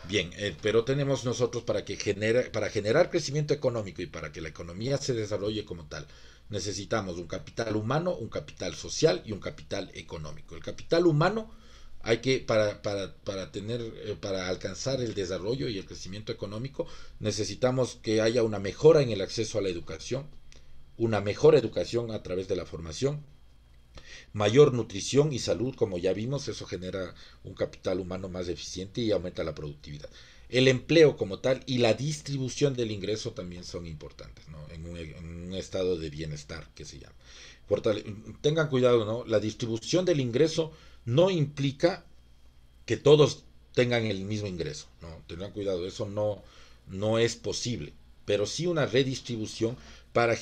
Bien, eh, pero tenemos nosotros para que genera, para generar crecimiento económico y para que la economía se desarrolle como tal, necesitamos un capital humano, un capital social y un capital económico. El capital humano hay que para, tener eh, para alcanzar el desarrollo y el crecimiento económico necesitamos que haya una mejora en el acceso a la educación una mejor educación a través de la formación, mayor nutrición y salud, como ya vimos, eso genera un capital humano más eficiente y aumenta la productividad. El empleo como tal y la distribución del ingreso también son importantes, ¿no? en, un, estado de bienestar que se llama. tengan cuidado, ¿no? La distribución del ingreso no implica que todos tengan el mismo ingreso, ¿no? Tengan cuidado, eso no, no es posible, pero sí una redistribución para,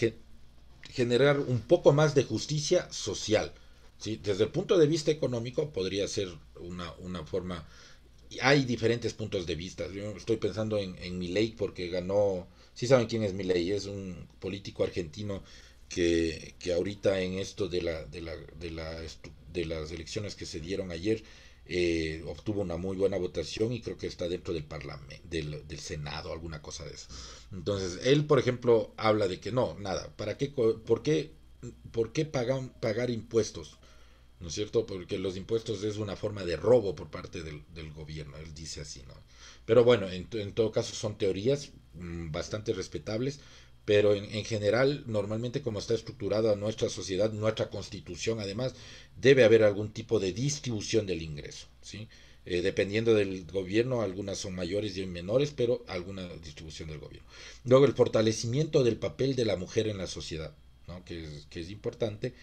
generar un poco más de justicia social. ¿sí? Desde el punto de vista económico podría ser una, una forma... Hay diferentes puntos de vista. Yo estoy pensando en, en porque ganó... Sí saben quién es Milei, es un político argentino que, que ahorita en esto de, la, de, la, de, la, de las elecciones que se dieron ayer eh, obtuvo una muy buena votación y creo que está dentro del Parlamento, del, Senado, alguna cosa de eso. Entonces, él, por ejemplo, habla de que no, nada, ¿para qué, por qué, por qué pagar impuestos? ¿no es cierto? Porque los impuestos es una forma de robo por parte del, gobierno, él dice así, ¿no? Pero bueno, en, todo caso son teorías mm, bastante respetables, pero en, general, normalmente como está estructurada nuestra sociedad, nuestra constitución además, debe haber algún tipo de distribución del ingreso, ¿sí? Eh, dependiendo del gobierno, algunas son mayores y menores, pero alguna distribución del gobierno. Luego, el fortalecimiento del papel de la mujer en la sociedad, ¿no? que, es, que es importante,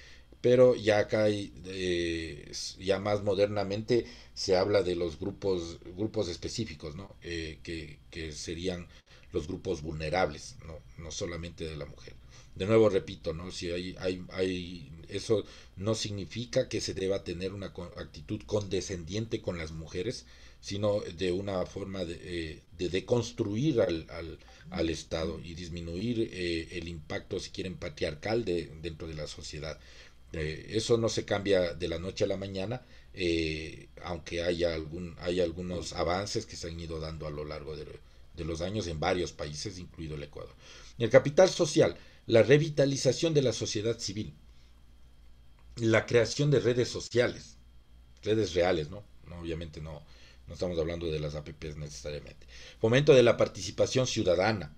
pero ya acá hay, eh, ya más modernamente se habla de los grupos, grupos específicos, ¿no? Eh, que, que serían los grupos vulnerables, no, solamente de la mujer. De nuevo repito, ¿no? Si hay, hay, hay, eso no significa que se deba tener una actitud condescendiente con las mujeres, sino de una forma de, eh, de deconstruir al, al, al, Estado y disminuir eh, el impacto, si quieren, patriarcal de, dentro de la sociedad. Eh, eso no se cambia de la noche a la mañana, aunque haya, algún, hay algunos avances que se han ido dando a lo largo de, de los años en varios países, incluido el Ecuador. El capital social, la revitalización de la sociedad civil, la creación de redes sociales, redes reales, ¿no? obviamente no, no estamos hablando de las APPs necesariamente. Fomento de la participación ciudadana.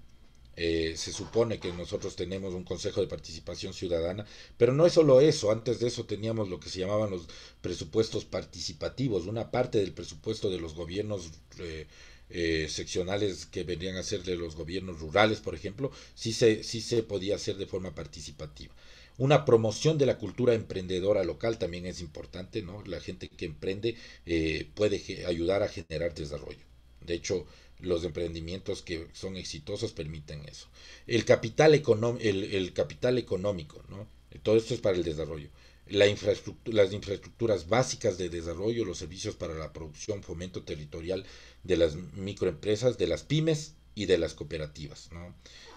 Eh, se supone que nosotros tenemos un Consejo de Participación Ciudadana, pero no es solo eso, antes de eso teníamos lo que se llamaban los presupuestos participativos, una parte del presupuesto de los gobiernos eh, eh, seccionales que vendrían a ser de los gobiernos rurales, por ejemplo, sí se, sí se podía hacer de forma participativa. Una promoción de la cultura emprendedora local también es importante, ¿no? La gente que emprende eh, puede ayudar a generar desarrollo. De hecho, los emprendimientos que son exitosos permiten eso. El capital, el capital económico, ¿no? Todo esto es para el desarrollo las infraestructuras básicas de desarrollo, los servicios para la producción, fomento territorial de las microempresas, de las pymes y de las cooperativas.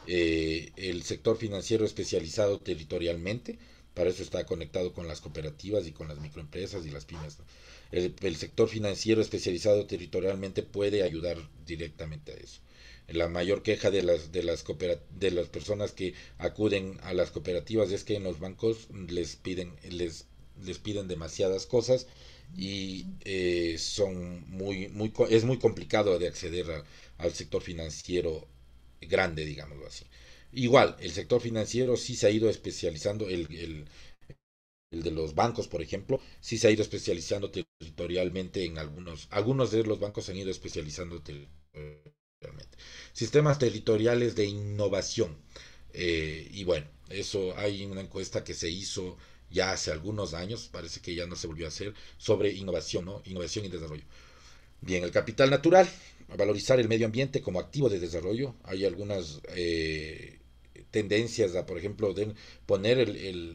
Eh, el sector financiero especializado territorialmente, para eso está conectado con las cooperativas y con las microempresas y las pymes. el sector financiero especializado territorialmente puede ayudar directamente a eso la mayor queja de las, de las, de las personas que acuden a las cooperativas es que en los bancos les piden, les, les piden demasiadas cosas y eh, son muy, muy, es muy complicado de acceder al sector financiero grande, digámoslo así. Igual, el sector financiero sí se ha ido especializando, el, el, el, de los bancos, por ejemplo, sí se ha ido especializando territorialmente en algunos, algunos de los bancos han ido especializando Sistemas territoriales de innovación. Eh, y bueno, eso hay una encuesta que se hizo ya hace algunos años, parece que ya no se volvió a hacer, sobre innovación, ¿no? Innovación y desarrollo. Bien, el capital natural, valorizar el medio ambiente como activo de desarrollo. Hay algunas eh, tendencias a, por ejemplo, de poner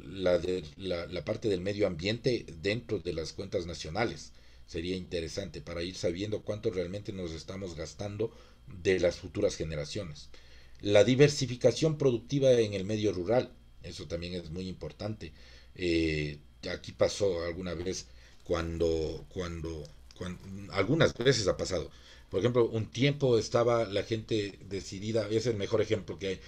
la, la, parte del medio ambiente dentro de las cuentas nacionales. Sería interesante para ir sabiendo cuánto realmente nos estamos gastando de las futuras generaciones. La diversificación productiva en el medio rural, eso también es muy importante. Eh, aquí pasó alguna vez cuando, cuando, algunas veces ha pasado. Por ejemplo, un tiempo estaba la gente decidida, es el mejor ejemplo que hay,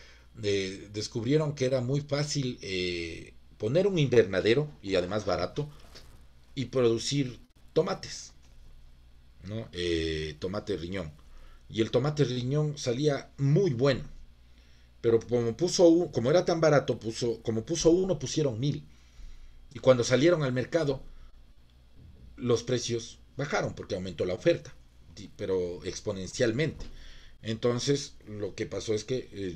descubrieron que era muy fácil eh, poner un invernadero y además barato y producir tomates, ¿no? Eh, tomate riñón y el tomate riñón salía muy bueno. Pero como puso como era tan barato, puso, como puso uno, pusieron mil. Y cuando salieron al mercado, los precios bajaron porque aumentó la oferta, pero exponencialmente. Entonces, lo que pasó es que eh,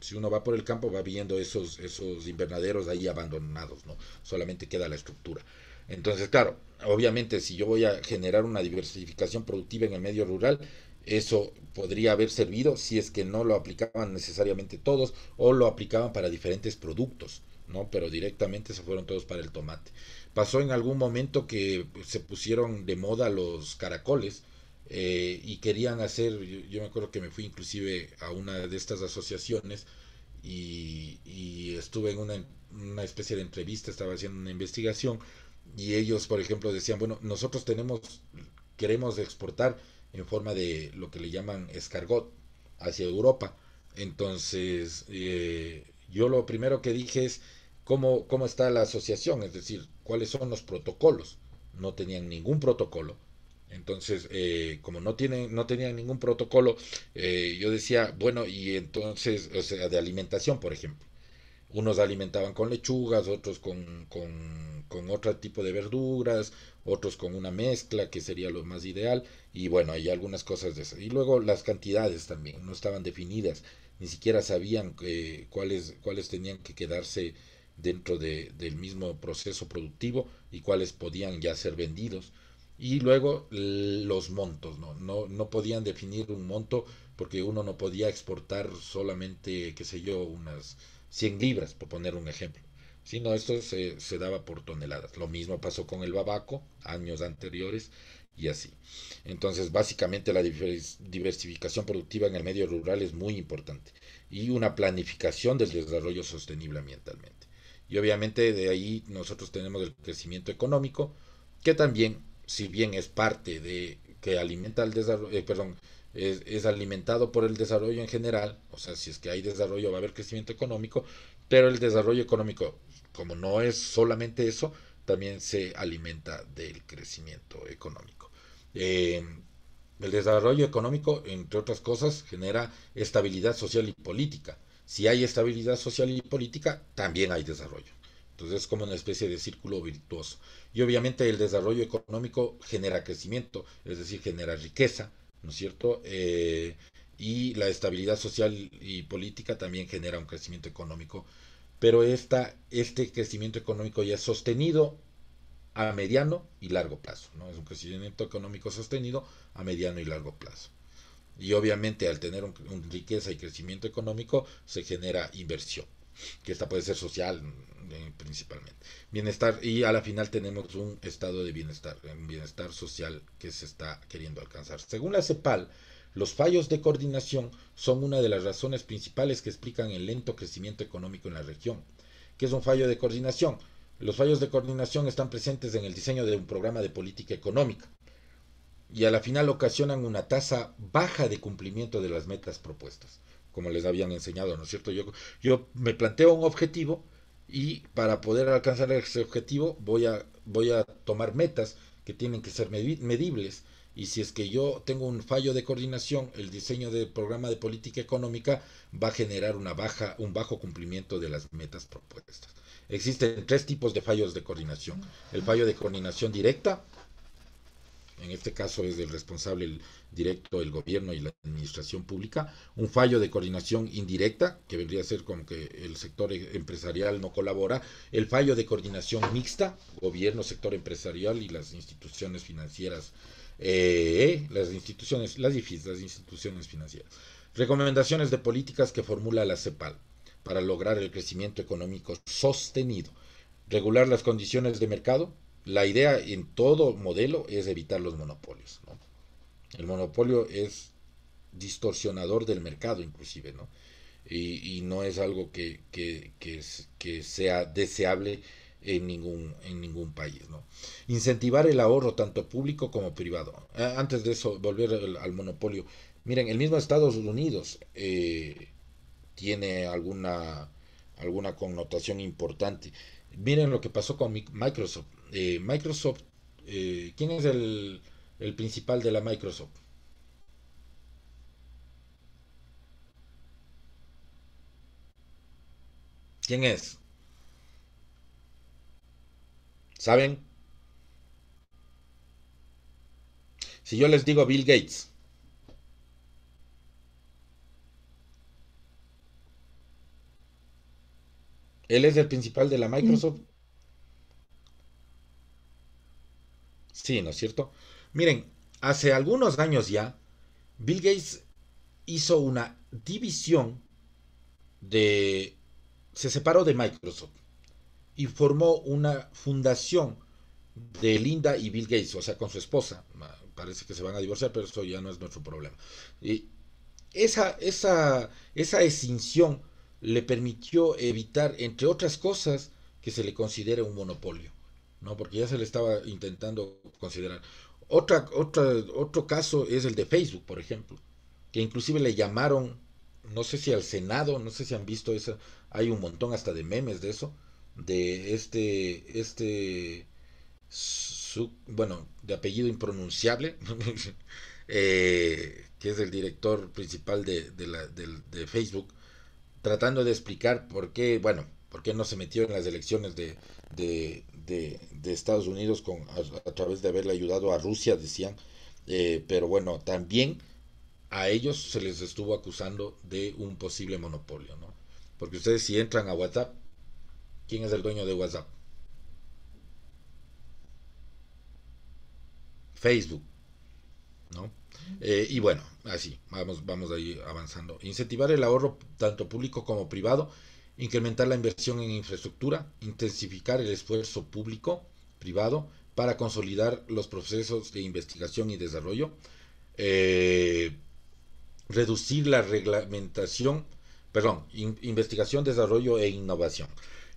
si uno va por el campo, va viendo esos, esos invernaderos ahí abandonados, ¿no? Solamente queda la estructura. Entonces, claro, obviamente si yo voy a generar una diversificación productiva en el medio rural, eso podría haber servido si es que no lo aplicaban necesariamente todos o lo aplicaban para diferentes productos, ¿no? Pero directamente se fueron todos para el tomate. Pasó en algún momento que se pusieron de moda los caracoles eh, y querían hacer, yo, me acuerdo que me fui inclusive a una de estas asociaciones y, estuve en una, una especie de entrevista, estaba haciendo una investigación y ellos, por ejemplo, decían, bueno, nosotros tenemos, queremos exportar en forma de lo que le llaman escargot hacia Europa. Entonces, eh, yo lo primero que dije es cómo, cómo está la asociación, es decir, cuáles son los protocolos. No tenían ningún protocolo. Entonces, eh, como no, tienen, no tenían ningún protocolo, eh, yo decía, bueno, y entonces, o sea, de alimentación, por ejemplo. Unos alimentaban con lechugas, otros con, con, con otro tipo de verduras, otros con una mezcla, que sería lo más ideal, y bueno, hay algunas cosas de esas. Y luego las cantidades también, no estaban definidas, ni siquiera sabían eh, cuáles, cuáles tenían que quedarse dentro de, del mismo proceso productivo y cuáles podían ya ser vendidos. Y luego los montos, ¿no? No, no podían definir un monto porque uno no podía exportar solamente, qué sé yo, unas 100 libras, por poner un ejemplo sino esto se, daba por toneladas. Lo mismo pasó con el babaco años anteriores y así. Entonces, básicamente la diversificación productiva en el medio rural es muy importante y una planificación del desarrollo sostenible ambientalmente. Y obviamente de ahí nosotros tenemos el crecimiento económico, que también, si bien es parte de que alimenta el desarrollo, eh, perdón, es, es, alimentado por el desarrollo en general, o sea, si es que hay desarrollo va a haber crecimiento económico, pero el desarrollo económico como no es solamente eso, también se alimenta del crecimiento económico. Eh, el desarrollo económico, entre otras cosas, genera estabilidad social y política. Si hay estabilidad social y política, también hay desarrollo. Entonces es como una especie de círculo virtuoso. Y obviamente el desarrollo económico genera crecimiento, es decir, genera riqueza, ¿no es cierto? Eh, y la estabilidad social y política también genera un crecimiento económico pero esta, este crecimiento económico ya es sostenido a mediano y largo plazo. Es un crecimiento económico sostenido a mediano y largo plazo. Y obviamente al tener un, riqueza y crecimiento económico se genera inversión, que esta puede ser social mm, eh, principalmente. Bienestar, y a la final tenemos un estado de bienestar, un bienestar social que se está queriendo alcanzar. Según la CEPAL, los fallos de coordinación son una de las razones principales que explican el lento crecimiento económico en la región. ¿Qué es un fallo de coordinación? Los fallos de coordinación están presentes en el diseño de un programa de política económica y a la final ocasionan una tasa baja de cumplimiento de las metas propuestas, como les habían enseñado, ¿no es cierto? Yo, yo me planteo un objetivo y para poder alcanzar ese objetivo voy a, voy a tomar metas que tienen que ser medibles y si es que yo tengo un fallo de coordinación, el diseño del programa de política económica va a generar una baja, un bajo cumplimiento de las metas propuestas. Existen tres tipos de fallos de coordinación. El fallo de coordinación directa, en este caso es el responsable directo el gobierno y la administración pública, un fallo de coordinación indirecta, que vendría a ser como que el sector empresarial no colabora, el fallo de coordinación mixta, gobierno, sector empresarial y las instituciones financieras eh, eh, las instituciones, las instituciones financieras. Recomendaciones de políticas que formula la CEPAL para lograr el crecimiento económico sostenido. Regular las condiciones de mercado. La idea en todo modelo es evitar los monopolios. El monopolio es distorsionador del mercado inclusive, ¿no? Y, no es algo que, que sea deseable en ningún, en ningún país. ¿no? Incentivar el ahorro tanto público como privado. Antes de eso, volver al, monopolio. Miren, el mismo Estados Unidos eh, tiene alguna, alguna connotación importante. Miren lo que pasó con Microsoft. Eh, Microsoft, eh, ¿quién es el, el principal de la Microsoft? ¿Quién es? ¿Saben? Si yo les digo Bill Gates, él es el principal de la Microsoft. Sí, ¿no es cierto? Miren, hace algunos años ya, Bill Gates hizo una división de... se separó de Microsoft y formó una fundación de Linda y Bill Gates, o sea, con su esposa. Parece que se van a divorciar, pero eso ya no es nuestro problema. Y esa, esa, esa extinción le permitió evitar, entre otras cosas, que se le considere un monopolio, ¿no? Porque ya se le estaba intentando considerar. Otra, otra, otro caso es el de Facebook, por ejemplo, que inclusive le llamaron, no sé si al Senado, no sé si han visto eso, hay un montón hasta de memes de eso, de este, este, bueno, de apellido impronunciable, eh, que es el director principal de, la, de, Facebook, tratando de explicar por qué, bueno, por qué no se metió en las elecciones de, Estados Unidos con, a, través de haberle ayudado a Rusia, decían, eh, pero bueno, también a ellos se les estuvo acusando de un posible monopolio, ¿no? Porque ustedes si entran a WhatsApp, quién es el dueño de WhatsApp. Facebook, ¿no? Eh, y bueno, así, vamos, vamos ahí avanzando. Incentivar el ahorro tanto público como privado, incrementar la inversión en infraestructura, intensificar el esfuerzo público, privado, para consolidar los procesos de investigación y desarrollo, eh, reducir la reglamentación, perdón, investigación, desarrollo e innovación,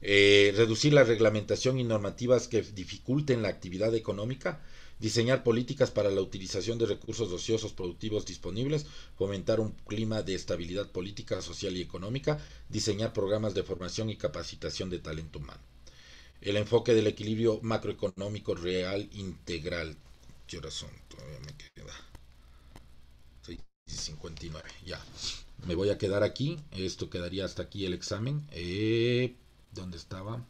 eh, reducir la reglamentación y normativas que dificulten la actividad económica, diseñar políticas para la utilización de recursos ociosos productivos disponibles, fomentar un clima de estabilidad política, social y económica, diseñar programas de formación y capacitación de talento humano. El enfoque del equilibrio macroeconómico real integral. ¿Qué me Ya. Me voy a quedar aquí. Esto quedaría hasta aquí el examen. Eh, ¿Dónde estaba?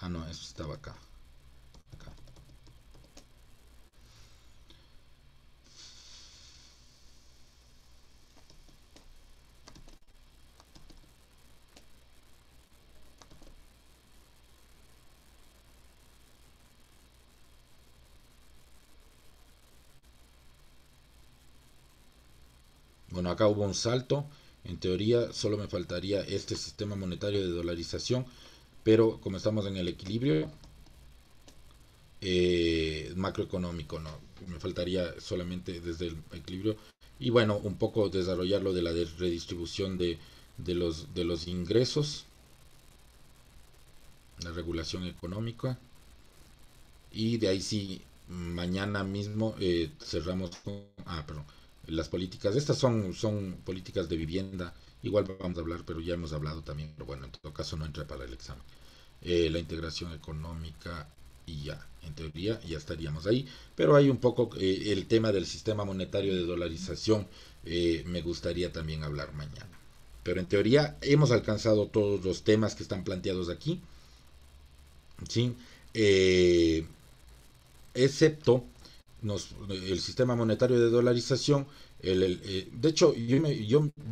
Ah, no, eso estaba acá. Acá. Bueno, acá hubo un salto en teoría solo me faltaría este sistema monetario de dolarización, pero como estamos en el equilibrio eh, macroeconómico, no me faltaría solamente desde el equilibrio y bueno, un poco desarrollar lo de la redistribución de, los, de los ingresos, la regulación económica y de ahí sí mañana mismo eh, cerramos con, ah, perdón las políticas, estas son, son políticas de vivienda, igual vamos a hablar, pero ya hemos hablado también, pero bueno, en todo caso no entra para el examen. Eh, la integración económica y ya, en teoría ya estaríamos ahí, pero hay un poco eh, el tema del sistema monetario de dolarización, eh, me gustaría también hablar mañana. Pero en teoría hemos alcanzado todos los temas que están planteados aquí, ¿sí? excepto el sistema monetario de dolarización, el, eh, de hecho yo,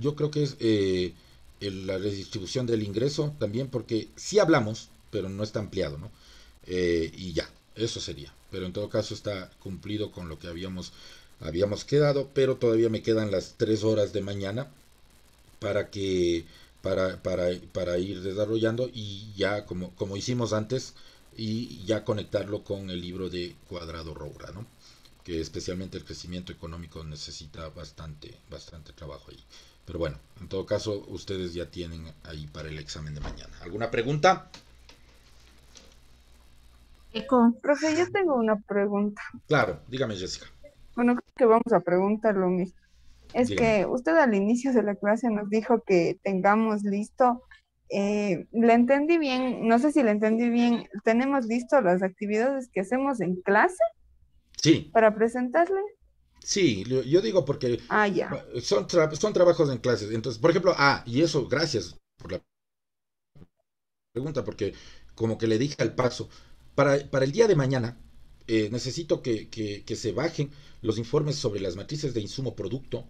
yo, creo que es eh, la redistribución del ingreso también, porque si hablamos, pero no está ampliado, ¿no? Eh, y ya, eso sería. Pero en todo caso está cumplido con lo que habíamos, habíamos quedado, pero todavía me quedan las tres horas de mañana para que... Para, para, para ir desarrollando y ya como, como hicimos antes y ya conectarlo con el libro de Cuadrado Roura, ¿no? que especialmente el crecimiento económico necesita bastante, bastante trabajo ahí. Pero bueno, en todo caso, ustedes ya tienen ahí para el examen de mañana. ¿Alguna pregunta? profe, yo tengo una pregunta. Claro, dígame, Jessica. Bueno, creo que vamos a preguntarlo mismo. Es que usted al inicio de la clase nos dijo que tengamos listo eh, le entendí bien, no sé si le entendí bien, tenemos listo las actividades que hacemos en clase Sí. ¿Para presentarle? Sí, yo digo porque ah, Son, son trabajos en clases. Entonces, por ejemplo, ah, y eso, gracias por la pregunta, porque como que le dije al paso, para, para el día de mañana eh, necesito que, se bajen los informes sobre las matrices de insumo producto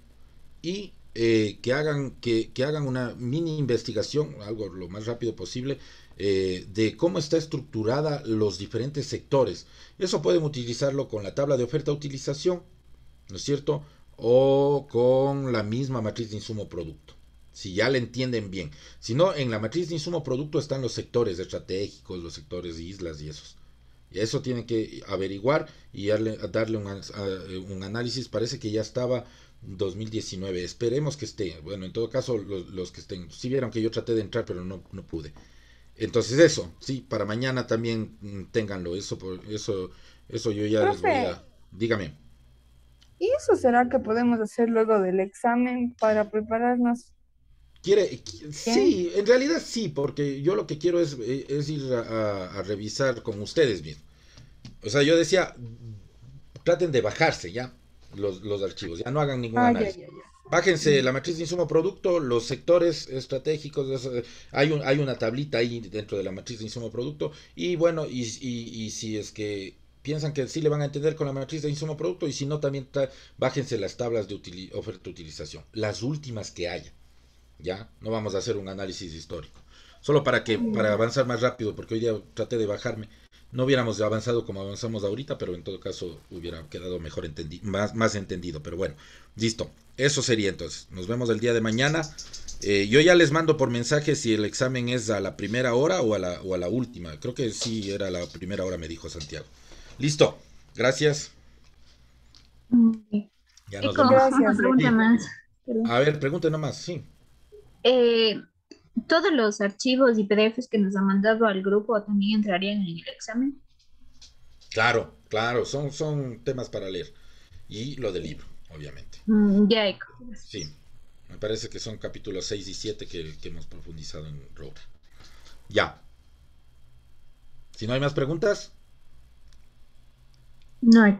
y eh, que hagan, que, que hagan una mini investigación, algo lo más rápido posible, eh, de cómo está estructurada los diferentes sectores. Eso pueden utilizarlo con la tabla de oferta-utilización, ¿no es cierto? O con la misma matriz de insumo-producto si ya le entienden bien. Si no, en la matriz de insumo producto están los sectores estratégicos, los sectores de islas y esos. Y eso tienen que averiguar y darle, darle un, análisis. Parece que ya estaba 2019. Esperemos que esté. Bueno, en todo caso, los, que estén. Si vieron que yo traté de entrar, pero no pude. Entonces eso, sí, para mañana también mm, ténganlo, eso eso eso yo ya les voy a dígame. ¿Y eso será que podemos hacer luego del examen para prepararnos? Quiere sí, en realidad sí, porque yo lo que quiero es, eh, ir a, revisar con ustedes bien. O sea, yo decía, traten de bajarse ya los, archivos, ya no hagan ningún ah, Bájense la matriz de insumo producto, los sectores estratégicos, eh, hay, un, hay una tablita ahí dentro de la matriz de insumo producto y bueno, y, si es que piensan que sí le van a entender con la matriz de insumo producto y si no también bájense las tablas de oferta oferta utilización, las últimas que haya. Ya, no vamos a hacer un análisis histórico. Solo para que para mm. avanzar más rápido, porque hoy día traté de bajarme no hubiéramos avanzado como avanzamos ahorita, pero en todo caso hubiera quedado mejor entendido, más, entendido. Pero bueno, listo. Eso sería entonces. Nos vemos el día de mañana. Eh, yo ya les mando por mensaje si el examen es a la primera hora o a la, última. Creo que sí era la primera hora, me dijo Santiago. Listo. Gracias. Ya nos vemos. más. A ver, pregunte nomás, sí. Eh, ¿Todos los archivos y PDFs que nos ha mandado al grupo también entrarían en el examen? Claro, claro, son, son temas para leer. Y lo del libro, obviamente. Mm, ya, cosas. sí, me parece que son capítulos 6 y 7 que, hemos profundizado en Rora. Ya. Si no hay más preguntas. No hay.